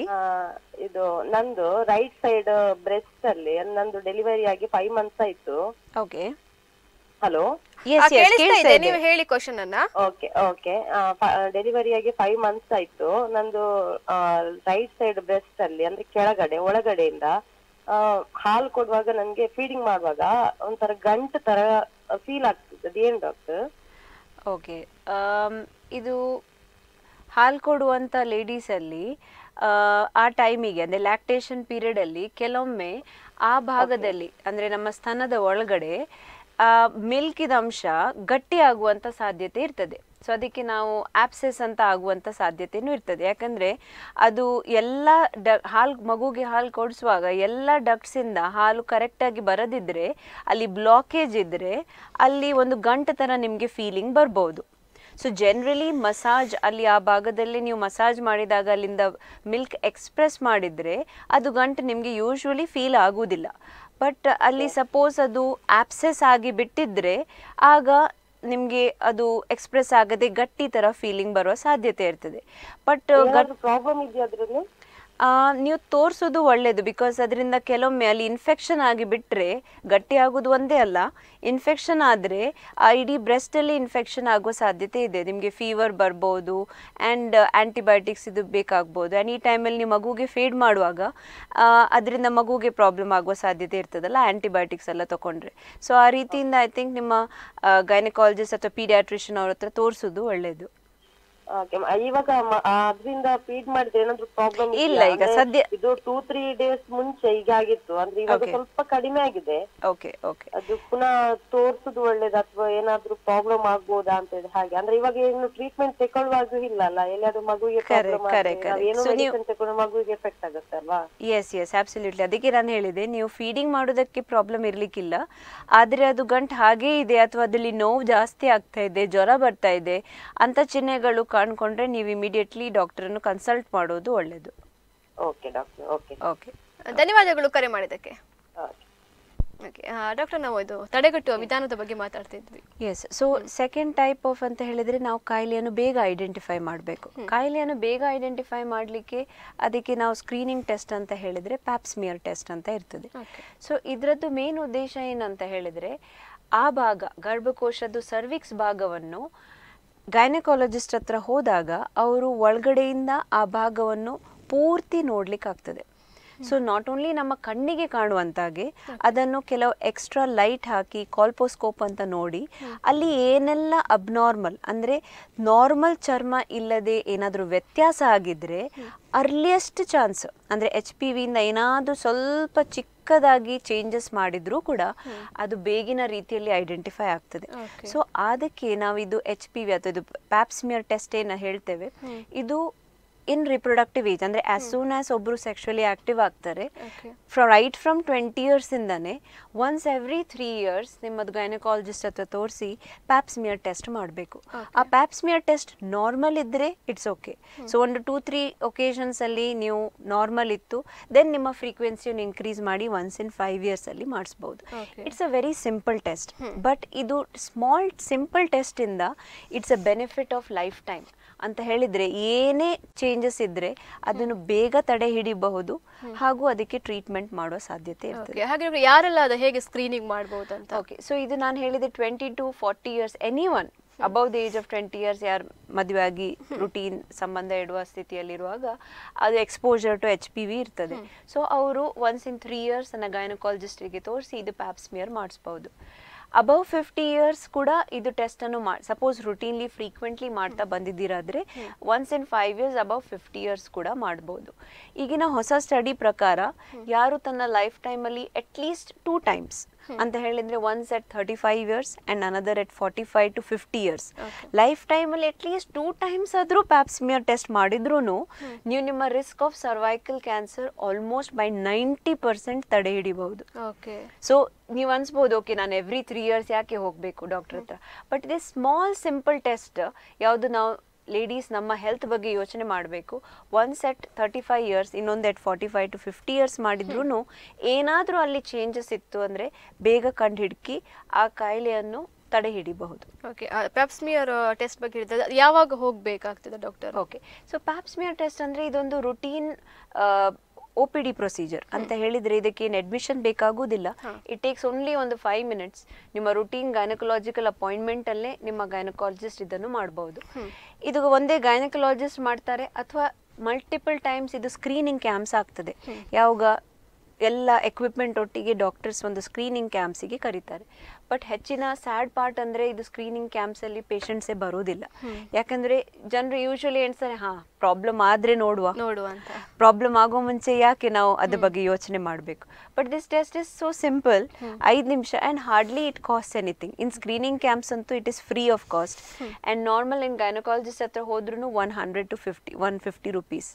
ಇದು ನಂದು ರೈಟ್ ಸೈಡ್ ಬ್ರೆಸ್ಟ್ ಅಲ್ಲಿ ನಂದು ಡೆಲಿವರಿ ಆಗಿ ಫೈವ್ ಮಂತ್ಸ್ ಆಯ್ತು ಓಕೆ ಹಲೋ ನೀವು ಹೇಳಿ ಕ್ವಶನ್ ಅನ್ನ ಓಕೆ ಓಕೆ ಡೆಲಿವರಿ ಆಗಿ ಫೈವ್ ಮಂತ್ಸ್ ಆಯ್ತು ನಂದು ರೈಟ್ ಸೈಡ್ ಬ್ರೆಸ್ಟ್ ಅಲ್ಲಿ ಅಂದ್ರೆ ಕೆಳಗಡೆ ಒಳಗಡೆಯಿಂದ ಹಾಲು ಕೊಡುವಾಗ ನನ್ಗೆ ಫೀಡಿಂಗ್ ಮಾಡುವಾಗ ಒಂಥರ ಗಂಟು ತರ ಫೀಲ್ ಆಗ್ತಿದೆ ಏನು ಡಾಕ್ಟರ್ ಓಕೆ ಇದು ಹಾಲು ಕೊಡುವಂಥ ಲೇಡೀಸಲ್ಲಿ ಆ ಟೈಮಿಗೆ ಅಂದರೆ ಲ್ಯಾಕ್ಟೇಷನ್ ಪೀರಿಯಡಲ್ಲಿ ಕೆಲವೊಮ್ಮೆ ಆ ಭಾಗದಲ್ಲಿ ಅಂದರೆ ನಮ್ಮ ಸ್ತನದ ಒಳಗಡೆ ಮಿಲ್ಕಿದ ಅಂಶ ಗಟ್ಟಿಯಾಗುವಂಥ ಸಾಧ್ಯತೆ ಇರ್ತದೆ ಸೊ ಅದಕ್ಕೆ ನಾವು ಆಪ್ಸೆಸ್ ಅಂತ ಆಗುವಂಥ ಸಾಧ್ಯತೆಯೂ ಇರ್ತದೆ ಯಾಕಂದರೆ ಅದು ಎಲ್ಲ ಡ ಹಾಲು ಮಗುಗೆ ಹಾಲು ಕೊಡಿಸುವಾಗ ಎಲ್ಲ ಡಕ್ಟ್ಸಿಂದ ಹಾಲು ಕರೆಕ್ಟಾಗಿ ಬರದಿದ್ದರೆ ಅಲ್ಲಿ ಬ್ಲಾಕೇಜ್ ಇದ್ದರೆ ಅಲ್ಲಿ ಒಂದು ಗಂಟೆ ಥರ ನಿಮಗೆ ಫೀಲಿಂಗ್ ಬರ್ಬೋದು ಸೊ ಜನರಲಿ ಮಸಾಜ್ ಅಲ್ಲಿ ಆ ಭಾಗದಲ್ಲಿ ನೀವು ಮಸಾಜ್ ಮಾಡಿದಾಗ ಅಲ್ಲಿಂದ ಮಿಲ್ಕ್ ಎಕ್ಸ್ಪ್ರೆಸ್ ಮಾಡಿದರೆ ಅದು ಗಂಟು ನಿಮಗೆ ಯೂಶ್ವಲಿ ಫೀಲ್ ಆಗುವುದಿಲ್ಲ ಬಟ್ ಅಲ್ಲಿ ಸಪೋಸ್ ಅದು ಆಪ್ಸೆಸ್ ಆಗಿ ಬಿಟ್ಟಿದ್ದರೆ ಆಗ ನಿಮಗೆ ಅದು ಎಕ್ಸ್ಪ್ರೆಸ್ ಆಗದೆ ಗಟ್ಟಿ ಥರ ಫೀಲಿಂಗ್ ಬರುವ ಸಾಧ್ಯತೆ ಇರ್ತದೆ ಬಟ್ ಪ್ರಾಬ್ಲಮ್ ಇದೆಯಾ ಅದರಲ್ಲಿ ನೀವು ತೋರಿಸೋದು ಒಳ್ಳೆಯದು ಬಿಕಾಸ್ ಅದರಿಂದ ಕೆಲವೊಮ್ಮೆ ಅಲ್ಲಿ ಇನ್ಫೆಕ್ಷನ್ ಆಗಿ ಬಿಟ್ಟರೆ ಗಟ್ಟಿ ಆಗೋದು ಒಂದೇ ಅಲ್ಲ ಇನ್ಫೆಕ್ಷನ್ ಆದರೆ ಆ ಇಡೀ ಬ್ರೆಸ್ಟಲ್ಲಿ ಇನ್ಫೆಕ್ಷನ್ ಆಗೋ ಸಾಧ್ಯತೆ ಇದೆ ನಿಮಗೆ ಫೀವರ್ ಬರ್ಬೋದು ಆ್ಯಂಡ್ ಆ್ಯಂಟಿಬಯೋಟಿಕ್ಸ್ ಇದು ಬೇಕಾಗ್ಬೋದು ಆ್ಯಂಡ್ ಈ ಟೈಮಲ್ಲಿ ನೀವು ಮಗುಗೆ ಫೀಡ್ ಮಾಡುವಾಗ ಅದರಿಂದ ಮಗುಗೆ ಪ್ರಾಬ್ಲಮ್ ಆಗುವ ಸಾಧ್ಯತೆ ಇರ್ತದಲ್ಲ ಆ್ಯಂಟಿಬಯೋಟಿಕ್ಸ್ ಎಲ್ಲ ತೊಗೊಂಡ್ರೆ ಸೊ ಆ ರೀತಿಯಿಂದ ಐ ಥಿಂಕ್ ನಿಮ್ಮ ಗೈನಕಾಲಜಿಸ್ಟ್ ಅಥವಾ ಪೀಡಿಯಾಟ್ರಿಷನ್ ಅವ್ರ ಹತ್ರ ತೋರಿಸೋದು ಒಳ್ಳೆಯದು ಇವಾಗ ಅದರಿಂದ ಫೀಡ್ ಮಾಡಿದ್ರೆ ಏನಾದ್ರು ಪ್ರಾಬ್ಲಮ್ ಇಲ್ಲ ಈಗ ಸದ್ಯ ಇದು ಟೂ ತ್ರೀ ಡೇಸ್ ಮುಂಚೆ ಹೀಗೆ ಆಗಿತ್ತು ಅಂದ್ರೆ ಇವಾಗ ಸ್ವಲ್ಪ ಕಡಿಮೆ ಆಗಿದೆ ಓಕೆ ಓಕೆ ಅದು ಪುನಃ ತೋರ್ಸುದು ಒಳ್ಳೇದು ಅಥವಾ ಏನಾದ್ರೂ ಪ್ರಾಬ್ಲಮ್ ಆಗ್ಬೋದಾ ಅಂತ ಹೇಳಿ ಹಾಗೆ ಅಂದ್ರೆ ಇವಾಗ ಏನು ಟ್ರೀಟ್ಮೆಂಟ್ ತಗೊಳ್ಳುವಾಗೂ ಇಲ್ಲ ಅಲ್ಲ ಎಲ್ಲಾದ್ರೂ ಮಗುವಿಗೆ ತಗೊಂಡು ಮಗುವಿಗೆ ಎಫೆಕ್ಟ್ ಆಗುತ್ತೆ ಅಲ್ವಾ ಎಸ್ ಎಸ್ ಅಬ್ಸಲ್ಯೂಟ್ಲಿ ಅದಕ್ಕೆ ನಾನು ಹೇಳಿದೆ ನೀವು ಫೀಡಿಂಗ್ ಮಾಡೋದಕ್ಕೆ ಪ್ರಾಬ್ಲಮ್ ಇರ್ಲಿಕ್ಕಿಲ್ಲ ಆದ್ರೆ ಅದು ಗಂಟು ಹಾಗೆ ಇದೆ ಅಥವಾ ಅದ್ರಲ್ಲಿ ನೋವು ಜಾಸ್ತಿ ಆಗ್ತಾ ಇದೆ ಜ್ವರ ಬರ್ತಾ ಇದೆ ಅಂತ ಚಿಹ್ನೆಗಳು ಕಂಡ್ಕೊಂಡ್ರೆ ನೀವು ಇಮಿಡಿಯೇಟ್ಲಿ ಡಾಕ್ಟರನ್ನು ಕನ್ಸಲ್ಟ್ ಮಾಡೋದು ಒಳ್ಳೇದು ಓಕೆ ಡಾಕ್ಟರ್ ಓಕೆ ಓಕೆ ಧನ್ಯವಾದಗಳು ಕರೆ ಮಾಡಿದ್ದಕ್ಕೆ ಡಾಕ್ಟರ್ ನಾವು ಇದು ತಡೆಗಟ್ಟುವ ವಿಧಾನದ ಬಗ್ಗೆ ಮಾತಾಡ್ತಿದ್ವಿ yes so second type of ಅಂತ ಹೇಳಿದ್ರೆ ನಾವು ಕಾಯಿಲೆಯನ್ನು ಬೇಗ ಐಡೆಂಟಿಫೈ ಮಾಡಬೇಕು ಕಾಯಿಲೆಯನ್ನು ಬೇಗ ಐಡೆಂಟಿಫೈ ಮಾಡಲಿಕ್ಕೆ ಅದಕ್ಕೆ ನಾವು ಸ್ಕ್ರೀನಿಂಗ್ ಟೆಸ್ಟ್ ಅಂತ ಹೇಳಿದ್ರೆ ಪ್ಯಾಪ್ಸ್ಮಿಯರ್ ಟೆಸ್ಟ್ ಅಂತ ಇರ್ತದೆ ಸೊ ಇದರದ್ದು ಮೇನ್ ಉದ್ದೇಶ ಏನಂತ ಹೇಳಿದ್ರೆ ಆ ಭಾಗ ಗರ್ಭಕೋಶದ್ದು ಸರ್ವಿಕ್ಸ್ ಭಾಗವನ್ನು ಗೈನಕಾಲಜಿಸ್ಟ್ ಹತ್ರ ಹೋದಾಗ ಅವರು ಒಳಗಡೆಯಿಂದ ಆ ಭಾಗವನ್ನು ಪೂರ್ತಿ ನೋಡಲಿಕ್ಕಾಗ್ತದೆ ಸೊ ನಾಟ್ ಓನ್ಲಿ ನಮ್ಮ ಕಣ್ಣಿಗೆ ಕಾಣುವಂತಾಗೆ ಅದನ್ನು ಕೆಲವು ಎಕ್ಸ್ಟ್ರಾ ಲೈಟ್ ಹಾಕಿ ಕಾಲ್ಪೋಸ್ಕೋಪ್ ಅಂತ ನೋಡಿ ಅಲ್ಲಿ ಏನೆಲ್ಲ ಅಬ್ನಾರ್ಮಲ್ ಅಂದರೆ ನಾರ್ಮಲ್ ಚರ್ಮ ಇಲ್ಲದೆ ಏನಾದರೂ ವ್ಯತ್ಯಾಸ ಆಗಿದ್ರೆ ಅರ್ಲಿಯೆಸ್ಟ್ ಚಾನ್ಸ್ ಅಂದರೆ ಎಚ್ ಪಿ ವಿಯಿಂದ ಏನಾದರೂ ಸ್ವಲ್ಪ ಚಿಕ್ಕದಾಗಿ ಚೇಂಜಸ್ ಮಾಡಿದ್ರೂ ಕೂಡ ಅದು ಬೇಗಿನ ರೀತಿಯಲ್ಲಿ ಐಡೆಂಟಿಫೈ ಆಗ್ತದೆ ಸೊ ಅದಕ್ಕೆ ಇದು ಎಚ್ ಪಿ ವಿ ಅಥವಾ ಇದು ಪ್ಯಾಪ್ಸ್ಮಿಯರ್ ಟೆಸ್ಟ್ ಏನು ಹೇಳ್ತೇವೆ ಇದು ಇನ್ ರಿಪ್ರೊಡಕ್ಟಿವ್ ಏಜ್ ಅಂದರೆ ಆಸ್ ಸೂನ್ ಆಸ್ ಒಬ್ಬರು ಸೆಕ್ಷುಲಿ ಆಕ್ಟಿವ್ ಆಗ್ತಾರೆ ರೈಟ್ ಫ್ರಮ್ ಟ್ವೆಂಟಿ ಇಯರ್ಸ್ ಇಯರ್ಸಿಂದನೇ ಒನ್ಸ್ ಎವ್ರಿ ತ್ರೀ ಇಯರ್ಸ್ ನಿಮ್ಮದು ಗೈನಕಾಲಜಿಸ್ಟ್ ಹತ್ರ ತೋರಿಸಿ ಪ್ಯಾಪ್ಸ್ಮಿಯರ್ ಟೆಸ್ಟ್ ಮಾಡಬೇಕು ಆ ಪ್ಯಾಪ್ಸ್ಮಿಯರ್ ಟೆಸ್ಟ್ ನಾರ್ಮಲ್ ಇದ್ದರೆ ಇಟ್ಸ್ ಓಕೆ ಸೊ ಒಂದು ಟೂ ತ್ರೀ ಒಕೇಶನ್ಸಲ್ಲಿ ನೀವು ನಾರ್ಮಲ್ ಇತ್ತು ದೆನ್ ನಿಮ್ಮ ಫ್ರೀಕ್ವೆನ್ಸಿಯನ್ನು ಇನ್ಕ್ರೀಸ್ ಮಾಡಿ ಒನ್ಸ್ ಇನ್ ಫೈವ್ ಇಯರ್ಸಲ್ಲಿ ಮಾಡಿಸ್ಬೋದು it's a very simple test but ಇದು ಸ್ಮಾಲ್ ಸಿಂಪಲ್ ಟೆಸ್ಟಿಂದ it's a benefit of life lifetime ಅಂತ ಹೇಳಿದ್ರೆ ಏನೇ ಚೇಂಜಸ್ ಇದ್ರೆ ಅದನ್ನು ಬೇಗ ತಡೆ ಹಿಡಿಬಹುದು ಹಾಗೂ ಅದಕ್ಕೆ ಟ್ರೀಟ್ಮೆಂಟ್ ಮಾಡುವ ಸಾಧ್ಯತೆ ಇರ್ತದೆ ಹಾಗೆ ಯಾರೆಲ್ಲ ಅದು ಹೇಗೆ ಸ್ಕ್ರೀನಿಂಗ್ ಮಾಡಬಹುದು ಅಂತ ಓಕೆ ಸೊ ಇದು ನಾನು ಹೇಳಿದ twenty to forty years any one above the age of twenty years ಯಾರು ಮದುವೆ ಆಗಿ ರುಟೀನ್ ಸಂಬಂಧ ಇಡುವ ಸ್ಥಿತಿಯಲ್ಲಿರುವಾಗ ಅದು exposure to H P V ಇರ್ತದೆ ಸೊ ಅವರು ಒನ್ಸ್ ಇನ್ ತ್ರೀ ಇಯರ್ಸ್ ನನ್ನ ಗೈನಕಾಲಜಿಸ್ಟಿಗೆ ತೋರಿಸಿ ಇದು ಪ್ಯಾಪ್ಸ್ಮಿಯರ್ ಮಾಡಿಸ್ಬೋದು ಅಬೌವ್ ಫಿಫ್ಟಿ ಇಯರ್ಸ್ ಕೂಡ ಇದು ಟೆಸ್ಟ್ ಅನ್ನು ಸಪೋಸ್ ರುಟೀನ್ಲಿ ಫ್ರೀಕ್ವೆಂಟ್ಲಿ ಮಾಡ್ತಾ ಬಂದಿದ್ದೀರಾದ್ರೆ once in five years above fifty years ಕೂಡ ಮಾಡ್ಬೋದು ಈಗಿನ ಹೊಸ ಸ್ಟಡಿ ಪ್ರಕಾರ ಯಾರು ತನ್ನ ಲೈಫ್ ಟೈಮಲ್ಲಿ ಅಟ್ಲೀಸ್ಟ್ ಟೂ ಟೈಮ್ಸ್ ಅಂತ ಹೇಳಿದ್ರೆ once at thirty five years and another at forty five to fifty years ಲೈಫ್ ಟೈಮಲ್ಲಿ ಲೀಸ್ಟ್ ಟೂ ಟೈಮ್ಸ್ ಆದರೂ ಮಿಯರ್ ಟೆಸ್ಟ್ ಮಾಡಿದ್ರೂ ನೀವು ನಿಮ್ಮ risk of cervical cancer almost by ninety percent ತಡೆ ಹಿಡಿಬಹುದು ಸೊ ನೀವು ಅನ್ಸ್ಬೋದು ಓಕೆ ನಾನು ಎವ್ರಿ ತ್ರೀ ಇಯರ್ಸ್ ಯಾಕೆ ಹೋಗಬೇಕು ಡಾಕ್ಟರ್ ಹತ್ರ ಬಟ್ ಇದೆ ಸ್ಮಾಲ್ ಸಿಂಪಲ್ ಟೆಸ್ಟ್ ಯಾವುದು ನಾವು ಲೇಡೀಸ್ ನಮ್ಮ ಹೆಲ್ತ್ ಬಗ್ಗೆ ಯೋಚನೆ ಮಾಡಬೇಕು once at thirty five years ಇನ್ನೊಂದು at forty five to fifty years ಮಾಡಿದ್ರೂ ಏನಾದರೂ ಅಲ್ಲಿ ಚೇಂಜಸ್ ಇತ್ತು ಅಂದರೆ ಬೇಗ ಕಂಡು ಹಿಡ್ಕಿ ಆ ಕಾಯಿಲೆಯನ್ನು ತಡೆ ಹಿಡಿಬಹುದು ಓಕೆ ಪ್ಯಾಪ್ಸ್ಮಿಯರ್ ಟೆಸ್ಟ್ ಬಗ್ಗೆ ಇರ್ತದೆ ಯಾವಾಗ ಹೋಗಬೇಕಾಗ್ತದೆ doctor okay so pap smear test ಅಂದರೆ ಇದೊಂದು routine O P D procedure ಅಂತ ಹೇಳಿದರೆ ಇದಕ್ಕೇನು ಅಡ್ಮಿಷನ್ ಬೇಕಾಗುವುದಿಲ್ಲ ಇಟ್ ಟೇಕ್ಸ್ ಓನ್ಲಿ ಒಂದು ಫೈವ್ ಮಿನಿಟ್ಸ್ ನಿಮ್ಮ ರುಟೀನ್ ಗೈನಕಲಾಜಿಕಲ್ ಅಪಾಯಿಂಟ್ಮೆಂಟಲ್ಲೇ ನಿಮ್ಮ ಗೈನಕಾಲಜಿಸ್ಟ್ ಇದನ್ನು ಮಾಡಬಹುದು ಇದು ಒಂದೇ ಗೈನಕೊಲಾಜಿಸ್ಟ್ ಮಾಡ್ತಾರೆ ಅಥವಾ ಮಲ್ಟಿಪಲ್ ಟೈಮ್ಸ್ ಇದು ಸ್ಕ್ರೀನಿಂಗ್ ಕ್ಯಾಂಪ್ಸ್ ಆಗ್ತದೆ ಯಾವಾಗ ಎಲ್ಲ ಎಕ್ವಿಪ್ಮೆಂಟ್ ಒಟ್ಟಿಗೆ ಡಾಕ್ಟರ್ಸ್ ಒಂದು ಸ್ಕ್ರೀನಿಂಗ್ ಕ್ಯಾಂಪ್ಸಿಗೆ ಕರೀತಾರೆ ಬಟ್ ಹೆಚ್ಚಿನ ಸ್ಯಾಡ್ ಪಾರ್ಟ್ ಅಂದರೆ ಇದು ಸ್ಕ್ರೀನಿಂಗ್ ಕ್ಯಾಂಪ್ಸಲ್ಲಿ ಪೇಷಂಟ್ಸೇ ಬರೋದಿಲ್ಲ ಯಾಕಂದರೆ ಜನರು ಯೂಶ್ವಲಿ ಎಣ್ತಾರೆ ಹಾ ಪ್ರಾಬ್ಲಮ್ ಆದರೆ ನೋಡುವ ನೋಡುವ ಪ್ರಾಬ್ಲಮ್ ಆಗೋ ಮುಂಚೆ ಯಾಕೆ ನಾವು ಅದ್ರ ಬಗ್ಗೆ ಯೋಚನೆ ಮಾಡಬೇಕು but this test is so simple ಐದು ನಿಮಿಷ and hardly it cost anything in screening camps ಅಂತೂ it is free of cost and normal in gynaecologist ಹತ್ರ ಹೋದ್ರೂ one hundred to fifty one fifty rupees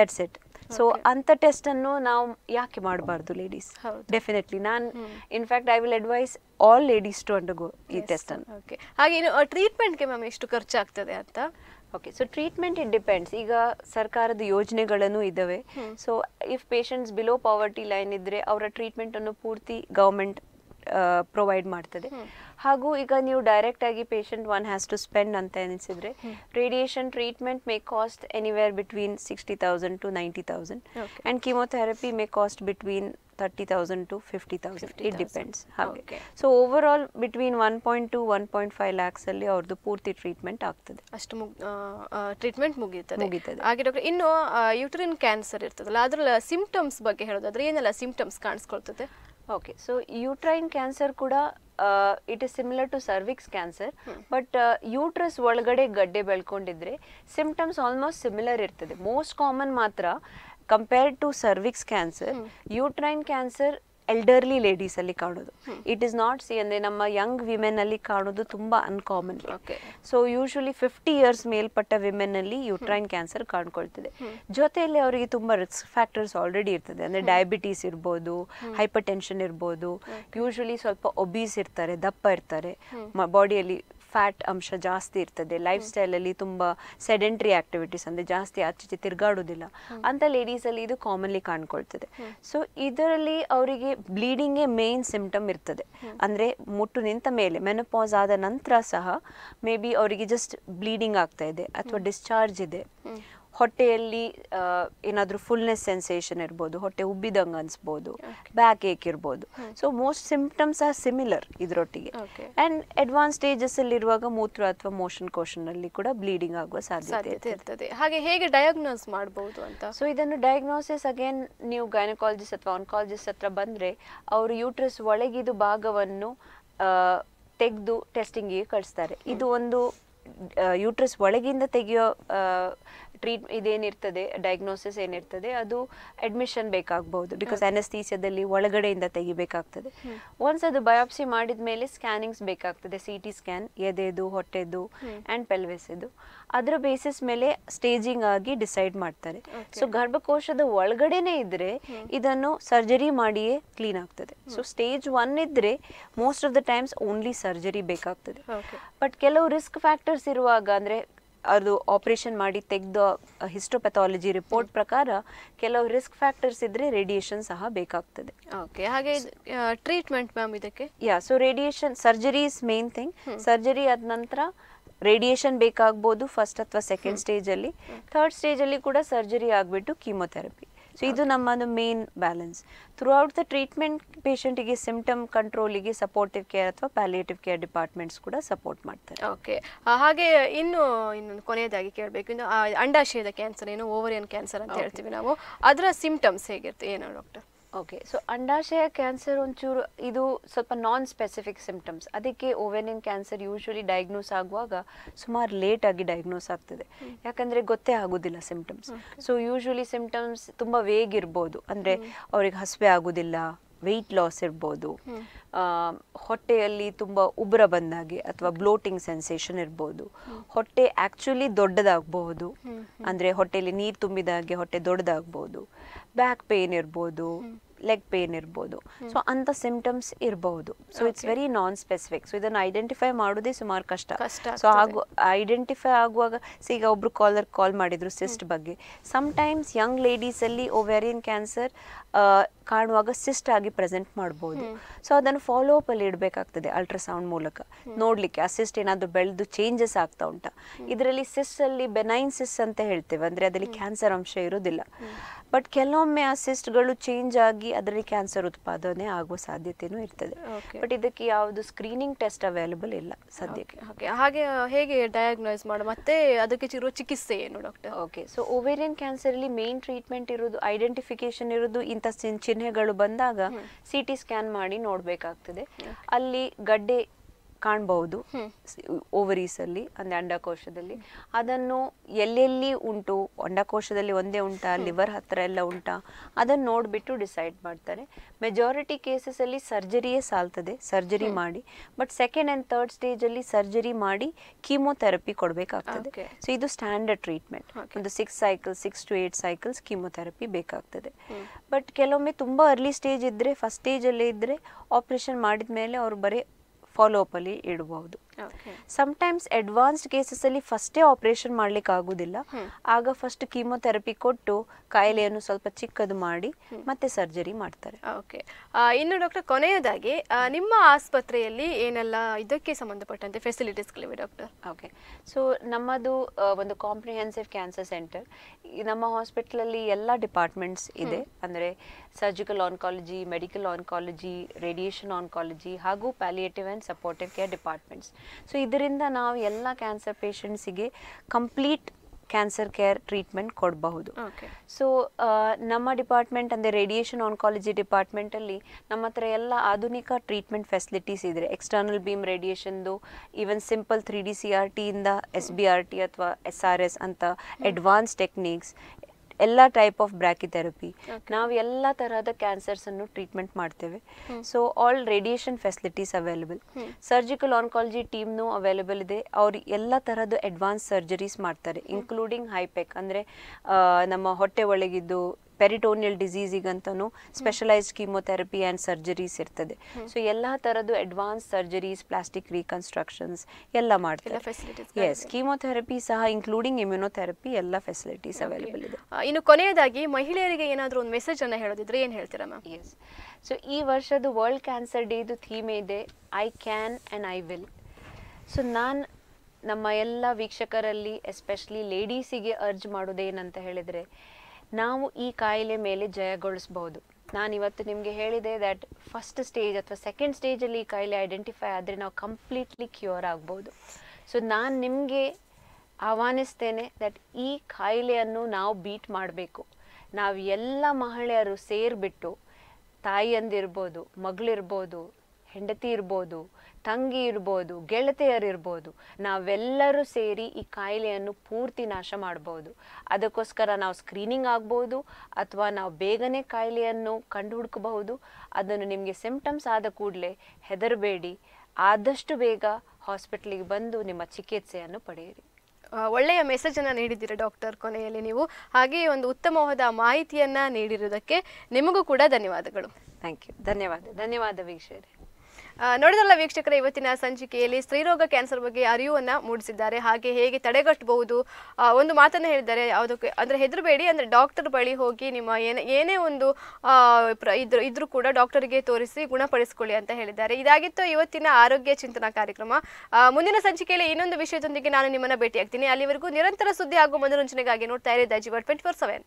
that's it so ಅಂಥ ಅನ್ನು ನಾವು ಯಾಕೆ ಮಾಡಬಾರ್ದು ಲೇಡೀಸ್ ಡೆಫಿನೆಟ್ಲಿ ನಾನು in fact I will advise all ladies to go ಈ ಟೆಸ್ಟನ್ನು ಓಕೆ ಹಾಗೆ ಟ್ರೀಟ್ಮೆಂಟ್ಗೆ ಮ್ಯಾಮ್ ಎಷ್ಟು ಖರ್ಚಾಗ್ತದೆ ಅಂತ okay so treatment it depends ಈಗ ಸರ್ಕಾರದ ಯೋಜನೆಗಳನ್ನು ಇದ್ದಾವೆ so if patients below poverty line ಇದ್ದರೆ ಅವರ ಟ್ರೀಟ್ಮೆಂಟ್ ಅನ್ನು ಪೂರ್ತಿ ಗೌರ್ಮೆಂಟ್ ಪ್ರೊವೈಡ್ ಮಾಡ್ತದೆ ಹಾಗೂ ಈಗ ನೀವು ಡೈರೆಕ್ಟ್ ಆಗಿ patient one has to spend ಅಂತ ಎನಿಸಿದ್ರೆ radiation treatment may cost anywhere between sixty thousand to ninety thousand and chemotherapy may cost between thirty thousand to fifty thousand it depends ಹಾಗೆ so overall between one point two one point five lakhs ಅಲ್ಲಿ ಅವ್ರದ್ದು ಪೂರ್ತಿ treatment ಆಗ್ತದೆ ಅಷ್ಟು treatment ಮುಗಿಯುತ್ತೆ ಮುಗೀತದೆ ಹಾಗೆ doctor ಇನ್ನು ಯುಟ್ರಿನ್ cancer ಇರ್ತದಲ್ಲ ಅದ್ರ ಸಿಂಪ್ಟಮ್ಸ್ ಬಗ್ಗೆ ಹೇಳೋದಾದ್ರೆ ಏನೆಲ್ಲ ಸಿಂಪ್ಟಮ್ಸ್ ಕಾಣಿಸ್ಕೊಳ್ತದೆ ಓಕೆ ಸೊ ಯೂಟ್ರೈನ್ ಕ್ಯಾನ್ಸರ್ ಕೂಡ it is similar to cervix cancer but uterus ಒಳಗಡೆ ಗಡ್ಡೆ ಬೆಳ್ಕೊಂಡಿದ್ರೆ ಸಿಂಪ್ಟಮ್ಸ್ ಆಲ್ಮೋಸ್ಟ್ ಸಿಮಿಲರ್ ಇರ್ತದೆ ಮೋಸ್ಟ್ ಕಾಮನ್ ಮಾತ್ರ compared to cervix cancer uterine cancer elderly ladies ಅಲ್ಲಿ ಕಾಣೋದು ಇಟ್ ಇಸ್ ನಾಟ್ ಸಿ ಅಂದ್ರೆ ನಮ್ಮ ಯಂಗ್ ವಿಮೆನ್ ಅಲ್ಲಿ ಕಾಣೋದು ತುಂಬಾ uncommon so usually fifty years ಮೇಲ್ಪಟ್ಟ ವಿಮೆನ್ ಅಲ್ಲಿ ಯುಟ್ರೈನ್ ಕ್ಯಾನ್ಸರ್ ಕಾಣ್ಕೊಳ್ತದೆ ಜೊತೆಯಲ್ಲಿ ಅವರಿಗೆ ತುಂಬಾ ರಿಸ್ಕ್ ಫ್ಯಾಕ್ಟರ್ಸ್ ಆಲ್ರೆಡಿ ಇರ್ತದೆ ಅಂದ್ರೆ ಡಯಾಬಿಟೀಸ್ ಇರ್ಬೋದು ಹೈಪರ್ ಟೆನ್ಷನ್ ಇರ್ಬೋದು ಯೂಶಲಿ ಸ್ವಲ್ಪ ಒಬೀಸ್ ಇರ್ತಾರೆ ದಪ್ಪ ಇರ್ತಾರೆ ಬಾಡಿಯಲ್ಲಿ ಫ್ಯಾಟ್ ಅಂಶ ಜಾಸ್ತಿ ಇರ್ತದೆ ಲೈಫ್ ಸ್ಟೈಲಲ್ಲಿ ತುಂಬಾ ಸೆಡೆಂಟ್ರಿ ಆಕ್ಟಿವಿಟೀಸ್ ಅಂದ್ರೆ ಜಾಸ್ತಿ ಆಚೆ ತಿರುಗಾಡೋದಿಲ್ಲ ಅಂತ ಲೇಡೀಸಲ್ಲಿ ಇದು ಕಾಮನ್ಲಿ ಕಾಣ್ಕೊಳ್ತದೆ ಸೊ ಇದರಲ್ಲಿ ಅವರಿಗೆ ಬ್ಲೀಡಿಂಗೇ ಮೇನ್ ಸಿಂಪ್ಟಮ್ ಇರ್ತದೆ ಅಂದ್ರೆ ಮುಟ್ಟು ನಿಂತ ಮೇಲೆ ಮೆನಪಾಸ್ ಆದ ನಂತರ ಸಹ ಮೇ ಬಿ ಅವರಿಗೆ ಜಸ್ಟ್ ಬ್ಲೀಡಿಂಗ್ ಆಗ್ತಾ ಇದೆ ಅಥವಾ ಡಿಸ್ಚಾರ್ಜ್ ಇದೆ ಹೊಟ್ಟೆಯಲ್ಲಿ ಏನಾದರೂ ಫುಲ್ನೆಸ್ ಸೆನ್ಸೇಷನ್ ಇರ್ಬೋದು ಹೊಟ್ಟೆ ಉಬ್ಬಿದಂಗೆ ಅನಿಸ್ಬೋದು ಬ್ಯಾಕ್ ಏಕ್ ಇರ್ಬೋದು so most symptoms are similar ಇದರೊಟ್ಟಿಗೆ ಆ್ಯಂಡ್ ಅಡ್ವಾನ್ಸ್ ಸ್ಟೇಜಸ್ಸಲ್ಲಿ ಅಲ್ಲಿರುವಾಗ ಮೂತ್ರ ಅಥವಾ ಮೋಷನ್ ಕೋಶನಲ್ಲಿ ಕೂಡ ಬ್ಲೀಡಿಂಗ್ ಆಗುವ ಸಾಧ್ಯತೆ ಇರ್ತದೆ ಹಾಗೆ ಹೇಗೆ ಡಯಾಗ್ನೋಸ್ ಮಾಡಬಹುದು ಅಂತ ಸೊ ಇದನ್ನು ಡಯಾಗ್ನೋಸಿಸ್ ಅಗೇನ್ ನೀವು ಗೈನಕಾಲಜಿಸ್ಟ್ ಅಥವಾ ಆನ್ಕಾಲಜಿಸ್ಟ್ ಹತ್ರ ಬಂದರೆ ಅವರು ಯೂಟ್ರಸ್ ಒಳಗಿದು ಭಾಗವನ್ನು ತೆಗೆದು ಟೆಸ್ಟಿಂಗಿಗೆ ಕಳಿಸ್ತಾರೆ ಇದು ಒಂದು ಯೂಟ್ರಸ್ ಒಳಗಿಂದ ತೆಗೆಯೋ ಟ್ರೀಟ್ ಇದೇನಿರ್ತದೆ ಡಯಾಗ್ನೋಸಿಸ್ ಏನಿರ್ತದೆ ಅದು ಅಡ್ಮಿಷನ್ ಬೇಕಾಗಬಹುದು ಬಿಕಾಸ್ ಅನಸ್ತೀಸಿಯಾದಲ್ಲಿ ಒಳಗಡೆಯಿಂದ ತೆಗಿಬೇಕಾಗ್ತದೆ ಒನ್ಸ್ ಅದು ಬಯಾಪ್ಸಿ ಮಾಡಿದ ಮೇಲೆ ಸ್ಕ್ಯಾನಿಂಗ್ಸ್ ಬೇಕಾಗ್ತದೆ ಸಿ ಟಿ ಸ್ಕ್ಯಾನ್ ಎದೆದು ಹೊಟ್ಟೆದು ಆ್ಯಂಡ್ ಪೆಲ್ವೆಸದು ಅದರ ಬೇಸಿಸ್ ಮೇಲೆ ಸ್ಟೇಜಿಂಗ್ ಆಗಿ ಡಿಸೈಡ್ ಮಾಡ್ತಾರೆ ಸೊ ಗರ್ಭಕೋಶದ ಒಳಗಡೆನೆ ಇದ್ರೆ ಇದನ್ನು ಸರ್ಜರಿ ಮಾಡಿಯೇ ಕ್ಲೀನ್ ಆಗ್ತದೆ ಸೊ ಸ್ಟೇಜ್ ಒನ್ ಇದ್ರೆ most of the times only surgery ಬೇಕಾಗ್ತದೆ ಬಟ್ ಕೆಲವು ರಿಸ್ಕ್ ಫ್ಯಾಕ್ಟರ್ಸ್ ಇರುವಾಗ ಅಂದ್ರೆ ಅದು ಆಪರೇಷನ್ ಮಾಡಿ ತೆಗೆದ ಹಿಸ್ಟೋಪೆಥಾಲಜಿ ರಿಪೋರ್ಟ್ ಪ್ರಕಾರ ಕೆಲವು ರಿಸ್ಕ್ ಫ್ಯಾಕ್ಟರ್ಸ್ ಇದ್ರೆ ರೇಡಿಯೇಷನ್ ಸಹ ಬೇಕಾಗ್ತದೆ ಓಕೆ ಹಾಗೆ ಟ್ರೀಟ್ಮೆಂಟ್ ಮ್ಯಾಮ್ ಇದಕ್ಕೆ yeah so radiation surgery is main thing surgery ಆದ ನಂತರ ರೇಡಿಯೇಷನ್ ಬೇಕಾಗ್ಬೋದು ಫಸ್ಟ್ ಅಥವಾ ಸೆಕೆಂಡ್ ಸ್ಟೇಜಲ್ಲಿ ಥರ್ಡ್ ಸ್ಟೇಜಲ್ಲಿ ಕೂಡ ಸರ್ಜರಿ ಆಗಿಬಿಟ್ಟು ಕೀಮೊಥೆರಪಿ ಸೊ ಇದು ನಮ್ಮದು main balance throughout the treatment ಪೇಷಂಟಿಗೆ ಸಿಂಪ್ಟಮ್ ಕಂಟ್ರೋಲಿಗೆ ಸಪೋರ್ಟಿವ್ ಕೇರ್ ಅಥವಾ ಪ್ಯಾಲಿಯೇಟಿವ್ ಕೇರ್ ಡಿಪಾರ್ಟ್ಮೆಂಟ್ಸ್ ಕೂಡ ಸಪೋರ್ಟ್ ಮಾಡ್ತಾರೆ ಓಕೆ ಹಾಗೆ ಇನ್ನು ಇನ್ನೊಂದು ಕೊನೆಯದಾಗಿ ಕೇಳಬೇಕು ಇನ್ನು ಅಂಡಾಶಯದ ಕ್ಯಾನ್ಸರ್ ಏನು ಓವರಿಯನ್ ಕ್ಯಾನ್ಸರ್ ಅಂತ ಹೇಳ್ತೀವಿ ನಾವು ಅದರ ಸಿಂಪ್ಟಮ್ಸ್ ಹೇಗಿರುತ್ತೆ ಏನೋ ಡಾಕ್ಟರ್ ಓಕೆ ಸೊ ಅಂಡಾಶಯ ಕ್ಯಾನ್ಸರ್ ಒಂಚೂರು ಇದು ಸ್ವಲ್ಪ ನಾನ್ ಸ್ಪೆಸಿಫಿಕ್ ಸಿಂಪ್ಟಮ್ಸ್ ಅದಕ್ಕೆ ಓವೆನಿನ್ ಕ್ಯಾನ್ಸರ್ ಯೂಶ್ವಲಿ ಡಯಾಗ್ನೋಸ್ ಆಗುವಾಗ ಸುಮಾರು ಲೇಟ್ ಆಗಿ ಡಯಾಗ್ನೋಸ್ ಆಗ್ತದೆ ಯಾಕಂದರೆ ಗೊತ್ತೇ ಆಗೋದಿಲ್ಲ ಸಿಂಪ್ಟಮ್ಸ್ ಸೊ ಯೂಶ್ವಲಿ ಸಿಂಪ್ಟಮ್ಸ್ ತುಂಬ ವೇಗ ಇರ್ಬೋದು ಅಂದರೆ ಅವ್ರಿಗೆ ಹಸಿವೆ ಆಗೋದಿಲ್ಲ ವೆಯ್ಟ್ ಲಾಸ್ ಇರ್ಬೋದು ಹೊಟ್ಟೆಯಲ್ಲಿ ತುಂಬ ಉಬ್ರ ಬಂದಾಗೆ ಅಥವಾ ಬ್ಲೋಟಿಂಗ್ ಸೆನ್ಸೇಷನ್ ಇರ್ಬೋದು ಹೊಟ್ಟೆ ಆ್ಯಕ್ಚುಲಿ ದೊಡ್ಡದಾಗಬಹುದು ಅಂದರೆ ಹೊಟ್ಟೆಯಲ್ಲಿ ನೀರು ತುಂಬಿದಾಗೆ ಹೊಟ್ಟೆ ದೊಡ್ಡದಾಗ್ಬೋದು ಬ್ಯಾಕ್ ಪೇನ್ ಇರ್ಬೋದು ಲೆಗ್ ಪೇನ್ ಇರ್ಬೋದು ಸೊ ಅಂತ ಸಿಂಪ್ಟಮ್ಸ್ ಇರಬಹುದು so it's very non specific so ಇದನ್ನು ಐಡೆಂಟಿಫೈ ಮಾಡೋದೇ ಸುಮಾರು ಕಷ್ಟ ಸೊ ಆಗು ಐಡೆಂಟಿಫೈ ಆಗುವಾಗ ಈಗ ಒಬ್ರು ಕಾಲರ್ ಕಾಲ್ ಮಾಡಿದ್ರು ಸಿಸ್ಟ್ ಬಗ್ಗೆ ಟೈಮ್ಸ್ ಯಂಗ್ ಲೇಡೀಸಲ್ಲಿ ಓವೇರಿಯನ್ ಕ್ಯಾನ್ಸರ್ ಕಾಣುವಾಗ ಸಿಸ್ಟ್ ಆಗಿ ಪ್ರೆಸೆಂಟ್ ಮಾಡ್ಬೋದು ಸೊ ಅದನ್ನು ಫಾಲೋ ಅಪ್ ಅಲ್ಲಿ ಇಡಬೇಕಾಗ್ತದೆ ಅಲ್ಟ್ರಾಸೌಂಡ್ ಮೂಲಕ ನೋಡ್ಲಿಕ್ಕೆ ಆ ಸಿಸ್ಟ್ ಏನಾದರೂ ಬೆಳೆದು ಚೇಂಜಸ್ ಆಗ್ತಾ ಉಂಟಾ ಇದರಲ್ಲಿ ಸಿಸ್ಟ್ ಅಲ್ಲಿ ಬೆನೈನ್ ಸಿಸ್ ಅಂತ ಹೇಳ್ತೇವೆ ಅಂದ್ರೆ ಅದರಲ್ಲಿ ಕ್ಯಾನ್ಸರ್ ಅಂಶ ಇರೋದಿಲ್ಲ ಬಟ್ ಕೆಲವೊಮ್ಮೆ ಆ ಸಿಸ್ಟ್ಗಳು ಚೇಂಜ್ ಆಗಿ ಅದರಲ್ಲಿ ಕ್ಯಾನ್ಸರ್ ಉತ್ಪಾದನೆ ಆಗುವ ಸಾಧ್ಯತೆನೂ ಇರ್ತದೆ ಬಟ್ ಇದಕ್ಕೆ ಯಾವುದು ಸ್ಕ್ರೀನಿಂಗ್ ಟೆಸ್ಟ್ ಅವೈಲಬಲ್ ಇಲ್ಲ ಸದ್ಯಕ್ಕೆ ಹಾಗೆ ಹೇಗೆ ಡಯಾಗ್ನೋಸ್ ಮಾಡೋ ಮತ್ತೆ ಅದಕ್ಕೆ ಇರುವ ಚಿಕಿತ್ಸೆ ಏನು doctor okay so ovarian cancer ಅಲ್ಲಿ ಮೇನ್ ಟ್ರೀಟ್ಮೆಂಟ್ ಇರೋದು ಐಡೆಂಟಿಫಿಕೇಶನ್ ಇರೋದು ಅಂತ ಚಿಹ್ನೆಗಳು ಬಂದಾಗ ಸಿ ಟಿ ಸ್ಕ್ಯಾನ್ ಮಾಡಿ ನೋಡ್ಬೇಕಾಗ್ತದೆ ಅಲ್ಲಿ ಗಡ್ಡೆ ಕಾಣಬಹುದು ಓವರೀಸಲ್ಲಿ ಅಲ್ಲಿ ಅಂದ್ರೆ ಅಂಡಕೋಶದಲ್ಲಿ ಅದನ್ನು ಎಲ್ಲೆಲ್ಲಿ ಉಂಟು ಅಂಡಕೋಶದಲ್ಲಿ ಒಂದೇ ಉಂಟಾ ಲಿವರ್ ಹತ್ರ ಎಲ್ಲ ಉಂಟಾ ಅದನ್ನು ನೋಡಿಬಿಟ್ಟು ಡಿಸೈಡ್ ಮಾಡ್ತಾರೆ ಮೆಜಾರಿಟಿ ಕೇಸಸ್ ಅಲ್ಲಿ ಸರ್ಜರಿಯೇ ಸಾಲ್ತದೆ ಸರ್ಜರಿ ಮಾಡಿ but second and third stage ಅಲ್ಲಿ ಸರ್ಜರಿ ಮಾಡಿ ಕೀಮೋಥೆರಪಿ ಕೊಡಬೇಕಾಗ್ತದೆ ಸೊ ಇದು ಸ್ಟ್ಯಾಂಡರ್ಡ್ ಟ್ರೀಟ್ಮೆಂಟ್ ಒಂದು six cycle six to eight cycles chemotherapy ಬೇಕಾಗ್ತದೆ ಬಟ್ ಕೆಲವೊಮ್ಮೆ ತುಂಬಾ ಅರ್ಲಿ ಸ್ಟೇಜ್ ಇದ್ರೆ ಫಸ್ಟ್ ಸ್ಟೇಜ್ ಅಲ್ಲೇ ಇದ್ರೆ ಆಪರೇಷನ್ ಮಾಡಿದ ಮೇಲೆ ಅವ್ರು ಬರೀ ಫಾಲೋ ಅಪ್ ಅಲ್ಲಿ ಇಡಬಹುದು ಸಮಟೈಮ್ಸ್ ಅಡ್ವಾನ್ಸ್ಡ್ ಅಲ್ಲಿ ಫಸ್ಟೇ ಆಪರೇಷನ್ ಮಾಡ್ಲಿಕ್ಕೆ ಆಗುದಿಲ್ಲ ಆಗ ಫಸ್ಟ್ ಕೀಮೋಥೆರಪಿ ಕೊಟ್ಟು ಕಾಯಿಲೆಯನ್ನು ಸ್ವಲ್ಪ ಚಿಕ್ಕದು ಮಾಡಿ ಮತ್ತೆ ಸರ್ಜರಿ ಮಾಡ್ತಾರೆ ಓಕೆ ಇನ್ನು ಡಾಕ್ಟರ್ ಕೊನೆಯದಾಗಿ ನಿಮ್ಮ ಆಸ್ಪತ್ರೆಯಲ್ಲಿ ಏನೆಲ್ಲ ಇದಕ್ಕೆ ಸಂಬಂಧಪಟ್ಟಂತೆ ಫೆಸಿಲಿಟೀಸ್ಗಳಿವೆ ಡಾಕ್ಟರ್ ಓಕೆ ಸೊ ನಮ್ಮದು ಒಂದು ಕಾಂಪ್ರಿಹೆನ್ಸಿವ್ ಕ್ಯಾನ್ಸರ್ ಸೆಂಟರ್ ನಮ್ಮ ಅಲ್ಲಿ ಎಲ್ಲ ಡಿಪಾರ್ಟ್ಮೆಂಟ್ಸ್ ಇದೆ ಅಂದ್ರೆ surgical oncology medical oncology radiation oncology ಹಾಗೂ palliative and supportive care departments so ಇದರಿಂದ ನಾವು ಎಲ್ಲ ಕ್ಯಾನ್ಸರ್ ಪೇಷಂಟ್ಸಿಗೆ ಕಂಪ್ಲೀಟ್ ಕ್ಯಾನ್ಸರ್ ಕೇರ್ ಟ್ರೀಟ್ಮೆಂಟ್ ಕೊಡಬಹುದು ಸೊ ನಮ್ಮ ಡಿಪಾರ್ಟ್ಮೆಂಟ್ ಅಂದರೆ ರೇಡಿಯೇಷನ್ ಆನ್ಕಾಲಜಿ ಡಿಪಾರ್ಟ್ಮೆಂಟಲ್ಲಿ ನಮ್ಮ ಹತ್ರ ಎಲ್ಲ ಆಧುನಿಕ ಟ್ರೀಟ್ಮೆಂಟ್ ಫೆಸಿಲಿಟೀಸ್ ಇದೆ ಎಕ್ಸ್ಟರ್ನಲ್ ಬೀಮ್ ರೇಡಿಯೇಷನ್ದು even simple three D C R ಟಿಯಿಂದ ಎಸ್ ಬಿ ಆರ್ ಟಿ ಅಥವಾ ಎಸ್ ಆರ್ ಎಸ್ ಅಂತ ಅಡ್ವಾನ್ಸ್ ಟೆಕ್ನಿಕ್ಸ್ ಎಲ್ಲ ಟೈಪ್ ಆಫ್ ಬ್ರ್ಯಾಕಿಥೆರಪಿ ನಾವು ಎಲ್ಲ ತರಹದ ಕ್ಯಾನ್ಸರ್ಸ್ ಅನ್ನು ಟ್ರೀಟ್ಮೆಂಟ್ ಮಾಡ್ತೇವೆ so all radiation facilities available surgical oncology ಟೀಮ್ನು ಅವೈಲೇಬಲ್ ಇದೆ ಅವ್ರು ಎಲ್ಲ ತರಹದ ಅಡ್ವಾನ್ಸ್ ಸರ್ಜರೀಸ್ ಮಾಡ್ತಾರೆ ಇನ್ಕ್ಲೂಡಿಂಗ್ ಹೈಪೆಕ್ ಅಂದರೆ ನಮ್ಮ ಹೊಟ್ಟೆ ಒಳಗಿದ್ದು ಪೆರಿಟೋನಿಯಲ್ ಡಿಸೀಸಿಗಂತೂ ಸ್ಪೆಷಲೈಸ್ಡ್ ಕೀಮೊಥೆರಪಿ ಆ್ಯಂಡ್ ಸರ್ಜರೀಸ್ ಇರ್ತದೆ ಸೊ ಎಲ್ಲ ಥರದ್ದು ಅಡ್ವಾನ್ಸ್ ಸರ್ಜರೀಸ್ ಪ್ಲಾಸ್ಟಿಕ್ ರೀಕನ್ಸ್ಟ್ರಕ್ಷನ್ಸ್ ಎಲ್ಲ ಮಾಡ್ತಾರೆ ಎಸ್ ಕೀಮೊಥೆರಪಿ ಸಹ ಇನ್ಕ್ಲೂಡಿಂಗ್ ಇಮ್ಯುನೊಥೆರಪಿ ಎಲ್ಲ ಫೆಸಿಲಿಟೀಸ್ ಅವೈಲೇಬಲ್ ಇದೆ ಇನ್ನು ಕೊನೆಯದಾಗಿ ಮಹಿಳೆಯರಿಗೆ ಏನಾದರೂ ಒಂದು ಮೆಸೇಜ್ ಅನ್ನು ಹೇಳೋದಿದ್ರೆ ಏನು ಹೇಳ್ತೀರಾ ಮ್ಯಾಮ್ ಎಸ್ ಸೊ ಈ ವರ್ಷದ ವರ್ಲ್ಡ್ ಕ್ಯಾನ್ಸರ್ ಡೇದು ಥೀಮ್ ಇದೆ I can and I will so ನಾನು ನಮ್ಮ ಎಲ್ಲ ವೀಕ್ಷಕರಲ್ಲಿ ಎಸ್ಪೆಷಲಿ ಲೇಡೀಸಿಗೆ ಅರ್ಜ್ ಮಾಡೋದೇನಂತ ಹೇಳಿದರೆ ನಾವು ಈ ಕಾಯಿಲೆ ಮೇಲೆ ನಾನು ಇವತ್ತು ನಿಮಗೆ ಹೇಳಿದೆ ದ್ಯಾಟ್ ಫಸ್ಟ್ ಸ್ಟೇಜ್ ಅಥವಾ ಸೆಕೆಂಡ್ ಸ್ಟೇಜಲ್ಲಿ ಈ ಕಾಯಿಲೆ ಐಡೆಂಟಿಫೈ ಆದರೆ ನಾವು ಕಂಪ್ಲೀಟ್ಲಿ ಕ್ಯೂರ್ ಆಗ್ಬೋದು ಸೊ ನಾನು ನಿಮಗೆ ಆಹ್ವಾನಿಸ್ತೇನೆ ದಟ್ ಈ ಕಾಯಿಲೆಯನ್ನು ನಾವು ಬೀಟ್ ಮಾಡಬೇಕು ನಾವು ಎಲ್ಲ ಮಹಿಳೆಯರು ಸೇರಿಬಿಟ್ಟು ತಾಯಿಯಂದಿರ್ಬೋದು ಮಗಳಿರ್ಬೋದು ಹೆಂಡತಿ ಇರ್ಬೋದು ತಂಗಿ ಇರ್ಬೋದು ಗೆಳತಿಯರಿರ್ಬೋದು ನಾವೆಲ್ಲರೂ ಸೇರಿ ಈ ಕಾಯಿಲೆಯನ್ನು ಪೂರ್ತಿ ನಾಶ ಮಾಡ್ಬೋದು ಅದಕ್ಕೋಸ್ಕರ ನಾವು ಸ್ಕ್ರೀನಿಂಗ್ ಆಗ್ಬೋದು ಅಥವಾ ನಾವು ಬೇಗನೆ ಕಾಯಿಲೆಯನ್ನು ಕಂಡು ಹುಡುಕಬಹುದು ಅದನ್ನು ನಿಮಗೆ ಸಿಂಪ್ಟಮ್ಸ್ ಆದ ಕೂಡಲೇ ಹೆದರಬೇಡಿ ಆದಷ್ಟು ಬೇಗ ಹಾಸ್ಪಿಟ್ಲಿಗೆ ಬಂದು ನಿಮ್ಮ ಚಿಕಿತ್ಸೆಯನ್ನು ಪಡೆಯಿರಿ ಒಳ್ಳೆಯ ಮೆಸೇಜನ್ನು ನೀಡಿದ್ದೀರಾ ಡಾಕ್ಟರ್ ಕೊನೆಯಲ್ಲಿ ನೀವು ಹಾಗೆಯೇ ಒಂದು ಉತ್ತಮವಾದ ಮಾಹಿತಿಯನ್ನು ನೀಡಿರುವುದಕ್ಕೆ ನಿಮಗೂ ಕೂಡ ಧನ್ಯವಾದಗಳು ಥ್ಯಾಂಕ್ ಯು ಧನ್ಯವಾದ ಧನ್ಯವಾದ ವೀಕ್ಷರೇ ನೋಡಿದ್ರಲ್ಲ ವೀಕ್ಷಕರ ಇವತ್ತಿನ ಸಂಚಿಕೆಯಲ್ಲಿ ಸ್ತ್ರೀರೋಗ ಕ್ಯಾನ್ಸರ್ ಬಗ್ಗೆ ಅರಿವನ್ನ ಮೂಡಿಸಿದ್ದಾರೆ ಹಾಗೆ ಹೇಗೆ ತಡೆಗಟ್ಟಬಹುದು ಒಂದು ಮಾತನ್ನ ಹೇಳಿದ್ದಾರೆ ಯಾವುದಕ್ಕೆ ಅಂದ್ರೆ ಹೆದರಬೇಡಿ ಅಂದ್ರೆ ಡಾಕ್ಟರ್ ಬಳಿ ಹೋಗಿ ನಿಮ್ಮ ಏನೇ ಏನೇ ಒಂದು ಇದ್ರು ಇದ್ರೂ ಕೂಡ ಡಾಕ್ಟರ್ಗೆ ತೋರಿಸಿ ಗುಣಪಡಿಸಿಕೊಳ್ಳಿ ಅಂತ ಹೇಳಿದ್ದಾರೆ ಇದಾಗಿತ್ತು ಇವತ್ತಿನ ಆರೋಗ್ಯ ಚಿಂತನಾ ಕಾರ್ಯಕ್ರಮ ಮುಂದಿನ ಸಂಚಿಕೆಯಲ್ಲಿ ಇನ್ನೊಂದು ವಿಷಯದೊಂದಿಗೆ ನಾನು ನಿಮ್ಮನ್ನ ಭೇಟಿಯಾಗ್ತೀನಿ ಅಲ್ಲಿವರೆಗೂ ನಿರಂತರ ಸುದ್ದಿ ಹಾಗೂ ಮನೋರಂಜನೆಗಾಗಿ ನೋಡ್ತಾ ಇರಿ ದಜಿಬರ್ ಟ್ವೆಂಟಿ ಫೋರ್ ಸೆವೆನ್